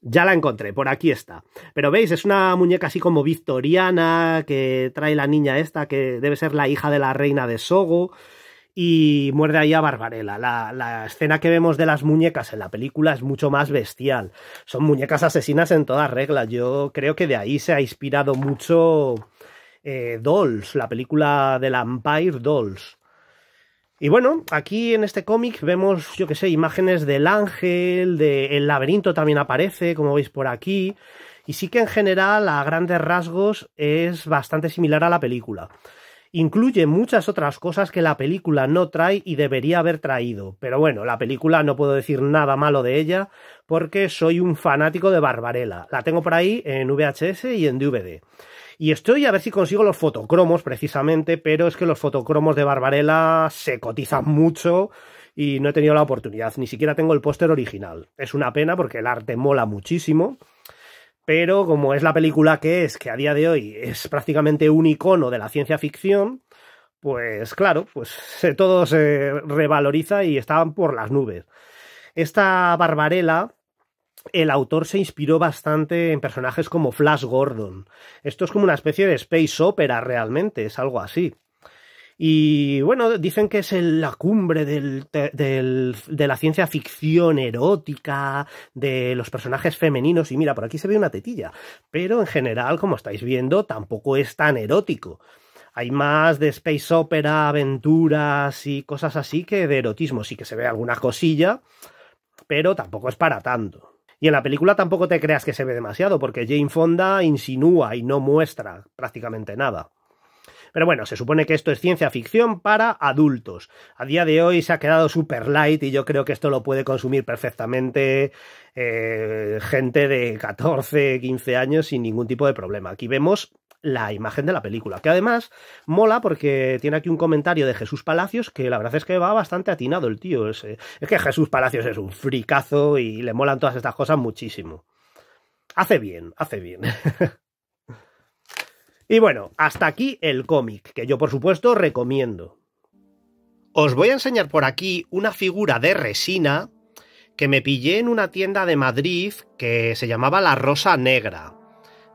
Ya la encontré, por aquí está. Pero veis, es una muñeca así como victoriana que trae la niña esta, que debe ser la hija de la reina de Sogo y muerde ahí a Barbarella. La, escena que vemos de las muñecas en la película es mucho más bestial. Son muñecas asesinas en todas reglas. Yo creo que de ahí se ha inspirado mucho eh, Dolls, la película del Empire Dolls. Y bueno, aquí en este cómic vemos, yo que sé, imágenes del ángel, del laberinto también aparece, como veis por aquí. Y sí que en general, a grandes rasgos, es bastante similar a la película. Incluye muchas otras cosas que la película no trae y debería haber traído. Pero bueno, la película no puedo decir nada malo de ella porque soy un fanático de Barbarella. La tengo por ahí en VHS y en DVD. Y estoy a ver si consigo los fotocromos precisamente, pero es que los fotocromos de Barbarella se cotizan mucho y no he tenido la oportunidad. Ni siquiera tengo el póster original. Es una pena porque el arte mola muchísimo. Pero como es la película que es, que a día de hoy es prácticamente un icono de la ciencia ficción, pues claro, pues todo se revaloriza y está por las nubes. Esta Barbarella el autor se inspiró bastante en personajes como Flash Gordon. Esto es como una especie de space opera realmente, es algo así. Y bueno, dicen que es la cumbre de la ciencia ficción erótica, de los personajes femeninos. Y mira, por aquí se ve una tetilla. Pero en general, como estáis viendo, tampoco es tan erótico. Hay más de space opera, aventuras y cosas así que de erotismo. Sí que se ve alguna cosilla, pero tampoco es para tanto. Y en la película tampoco te creas que se ve demasiado, porque Jane Fonda insinúa y no muestra prácticamente nada. Pero bueno, se supone que esto es ciencia ficción para adultos. A día de hoy se ha quedado super light y yo creo que esto lo puede consumir perfectamente eh, gente de 14, 15 años sin ningún tipo de problema. Aquí vemos la imagen de la película. Que además mola porque tiene aquí un comentario de Jesús Palacios que la verdad es que va bastante atinado el tío. Es, eh, es que Jesús Palacios es un fricazo y le molan todas estas cosas muchísimo. Hace bien, hace bien. y bueno, hasta aquí el cómic, que yo por supuesto recomiendo. Os voy a enseñar por aquí una figura de resina que me pillé en una tienda de Madrid que se llamaba La Rosa Negra.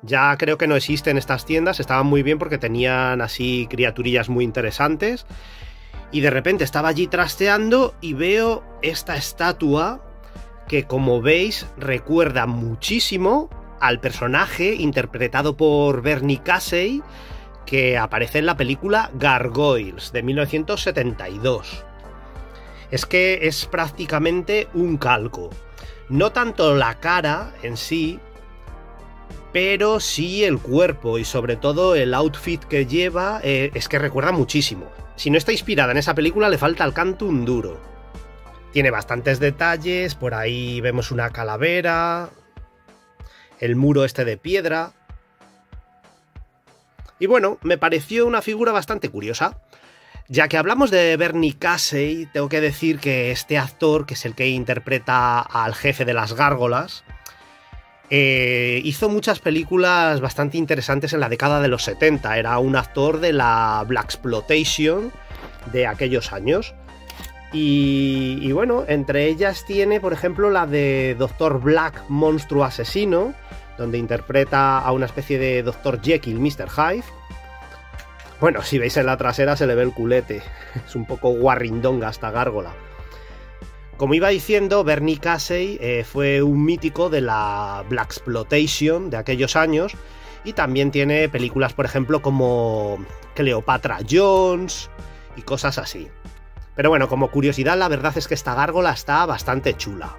Ya creo que no existen estas tiendas, estaban muy bien porque tenían así criaturillas muy interesantes. Y de repente estaba allí trasteando y veo esta estatua que como veis recuerda muchísimo al personaje interpretado por Bernie Casey que aparece en la película Gargoyles de 1972. Es que es prácticamente un calco. No tanto la cara en sí, pero sí el cuerpo y sobre todo el outfit que lleva eh, es que recuerda muchísimo. Si no está inspirada en esa película le falta el canto un duro. Tiene bastantes detalles, por ahí vemos una calavera, el muro este de piedra. Y bueno, me pareció una figura bastante curiosa. Ya que hablamos de Bernie Casey, tengo que decir que este actor, que es el que interpreta al jefe de las gárgolas, eh, hizo muchas películas bastante interesantes en la década de los 70. Era un actor de la Black Exploitation de aquellos años. Y, bueno, entre ellas tiene, por ejemplo, la de Doctor Black, Monstruo Asesino, donde interpreta a una especie de Doctor Jekyll, Mr. Hyde. Bueno, si veis en la trasera se le ve el culete. Es un poco guarrindonga hasta gárgola. Como iba diciendo, Bernie Casey eh, fue un mítico de la Black Exploitation de aquellos años y también tiene películas, por ejemplo, como Cleopatra Jones y cosas así. Pero bueno, como curiosidad, la verdad es que esta gárgola está bastante chula.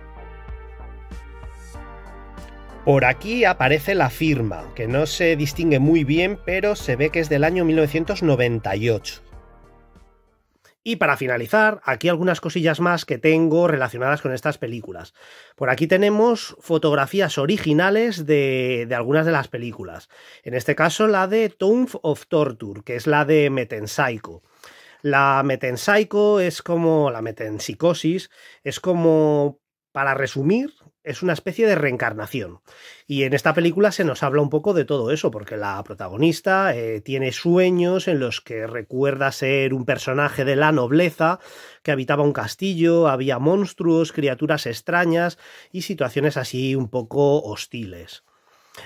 Por aquí aparece la firma, que no se distingue muy bien, pero se ve que es del año 1998. Y para finalizar, aquí algunas cosillas más que tengo relacionadas con estas películas. Por aquí tenemos fotografías originales de, algunas de las películas. En este caso, la de Tomb of Torture, que es la de Metensycho. La Metensycho es como la Metensicosis, es como, para resumir, es una especie de reencarnación. Y en esta película se nos habla un poco de todo eso, porque la protagonista eh, tiene sueños en los que recuerda ser un personaje de la nobleza, que habitaba un castillo, había monstruos, criaturas extrañas y situaciones así un poco hostiles.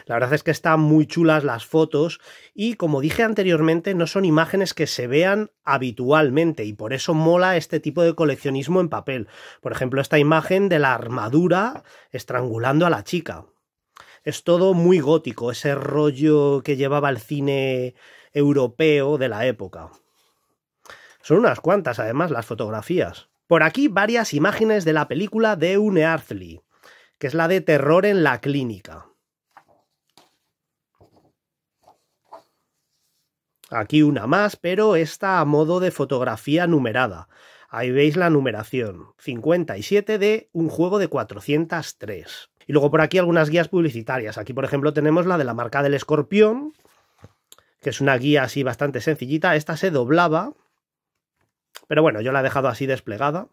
La verdad es que están muy chulas las fotos y como dije anteriormente no son imágenes que se vean habitualmente y por eso mola este tipo de coleccionismo en papel. Por ejemplo, esta imagen de la armadura estrangulando a la chica. Es todo muy gótico, ese rollo que llevaba el cine europeo de la época. Son unas cuantas además las fotografías. Por aquí varias imágenes de la película de Unearthly, que es la de terror en la clínica. Aquí una más, pero esta a modo de fotografía numerada. Ahí veis la numeración 57 de un juego de 403. Y luego por aquí algunas guías publicitarias. Aquí, por ejemplo, tenemos la de la marca del escorpión, que es una guía así bastante sencillita. Esta se doblaba, pero bueno, yo la he dejado así desplegada.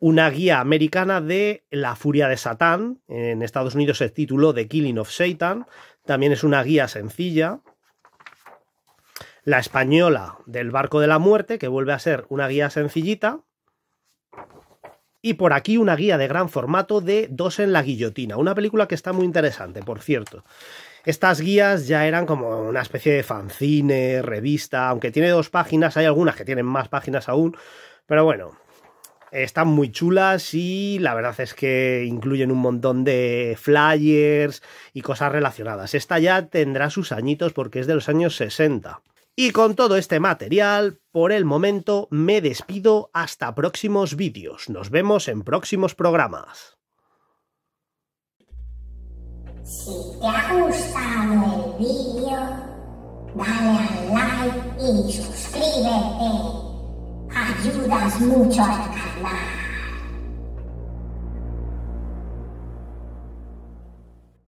Una guía americana de La Furia de Satán. En Estados Unidos el título The Killing of Satan. También es una guía sencilla. La española del Barco de la Muerte, que vuelve a ser una guía sencillita. Y por aquí una guía de gran formato de Dos en la Guillotina, una película que está muy interesante, por cierto. Estas guías ya eran como una especie de fanzine, revista, aunque tiene dos páginas, hay algunas que tienen más páginas aún, pero bueno, están muy chulas y la verdad es que incluyen un montón de flyers y cosas relacionadas. Esta ya tendrá sus añitos porque es de los años 60. Y con todo este material, por el momento me despido hasta próximos vídeos. Nos vemos en próximos programas. Si te ha gustado el vídeo, dale like y suscríbete. Ayudas mucho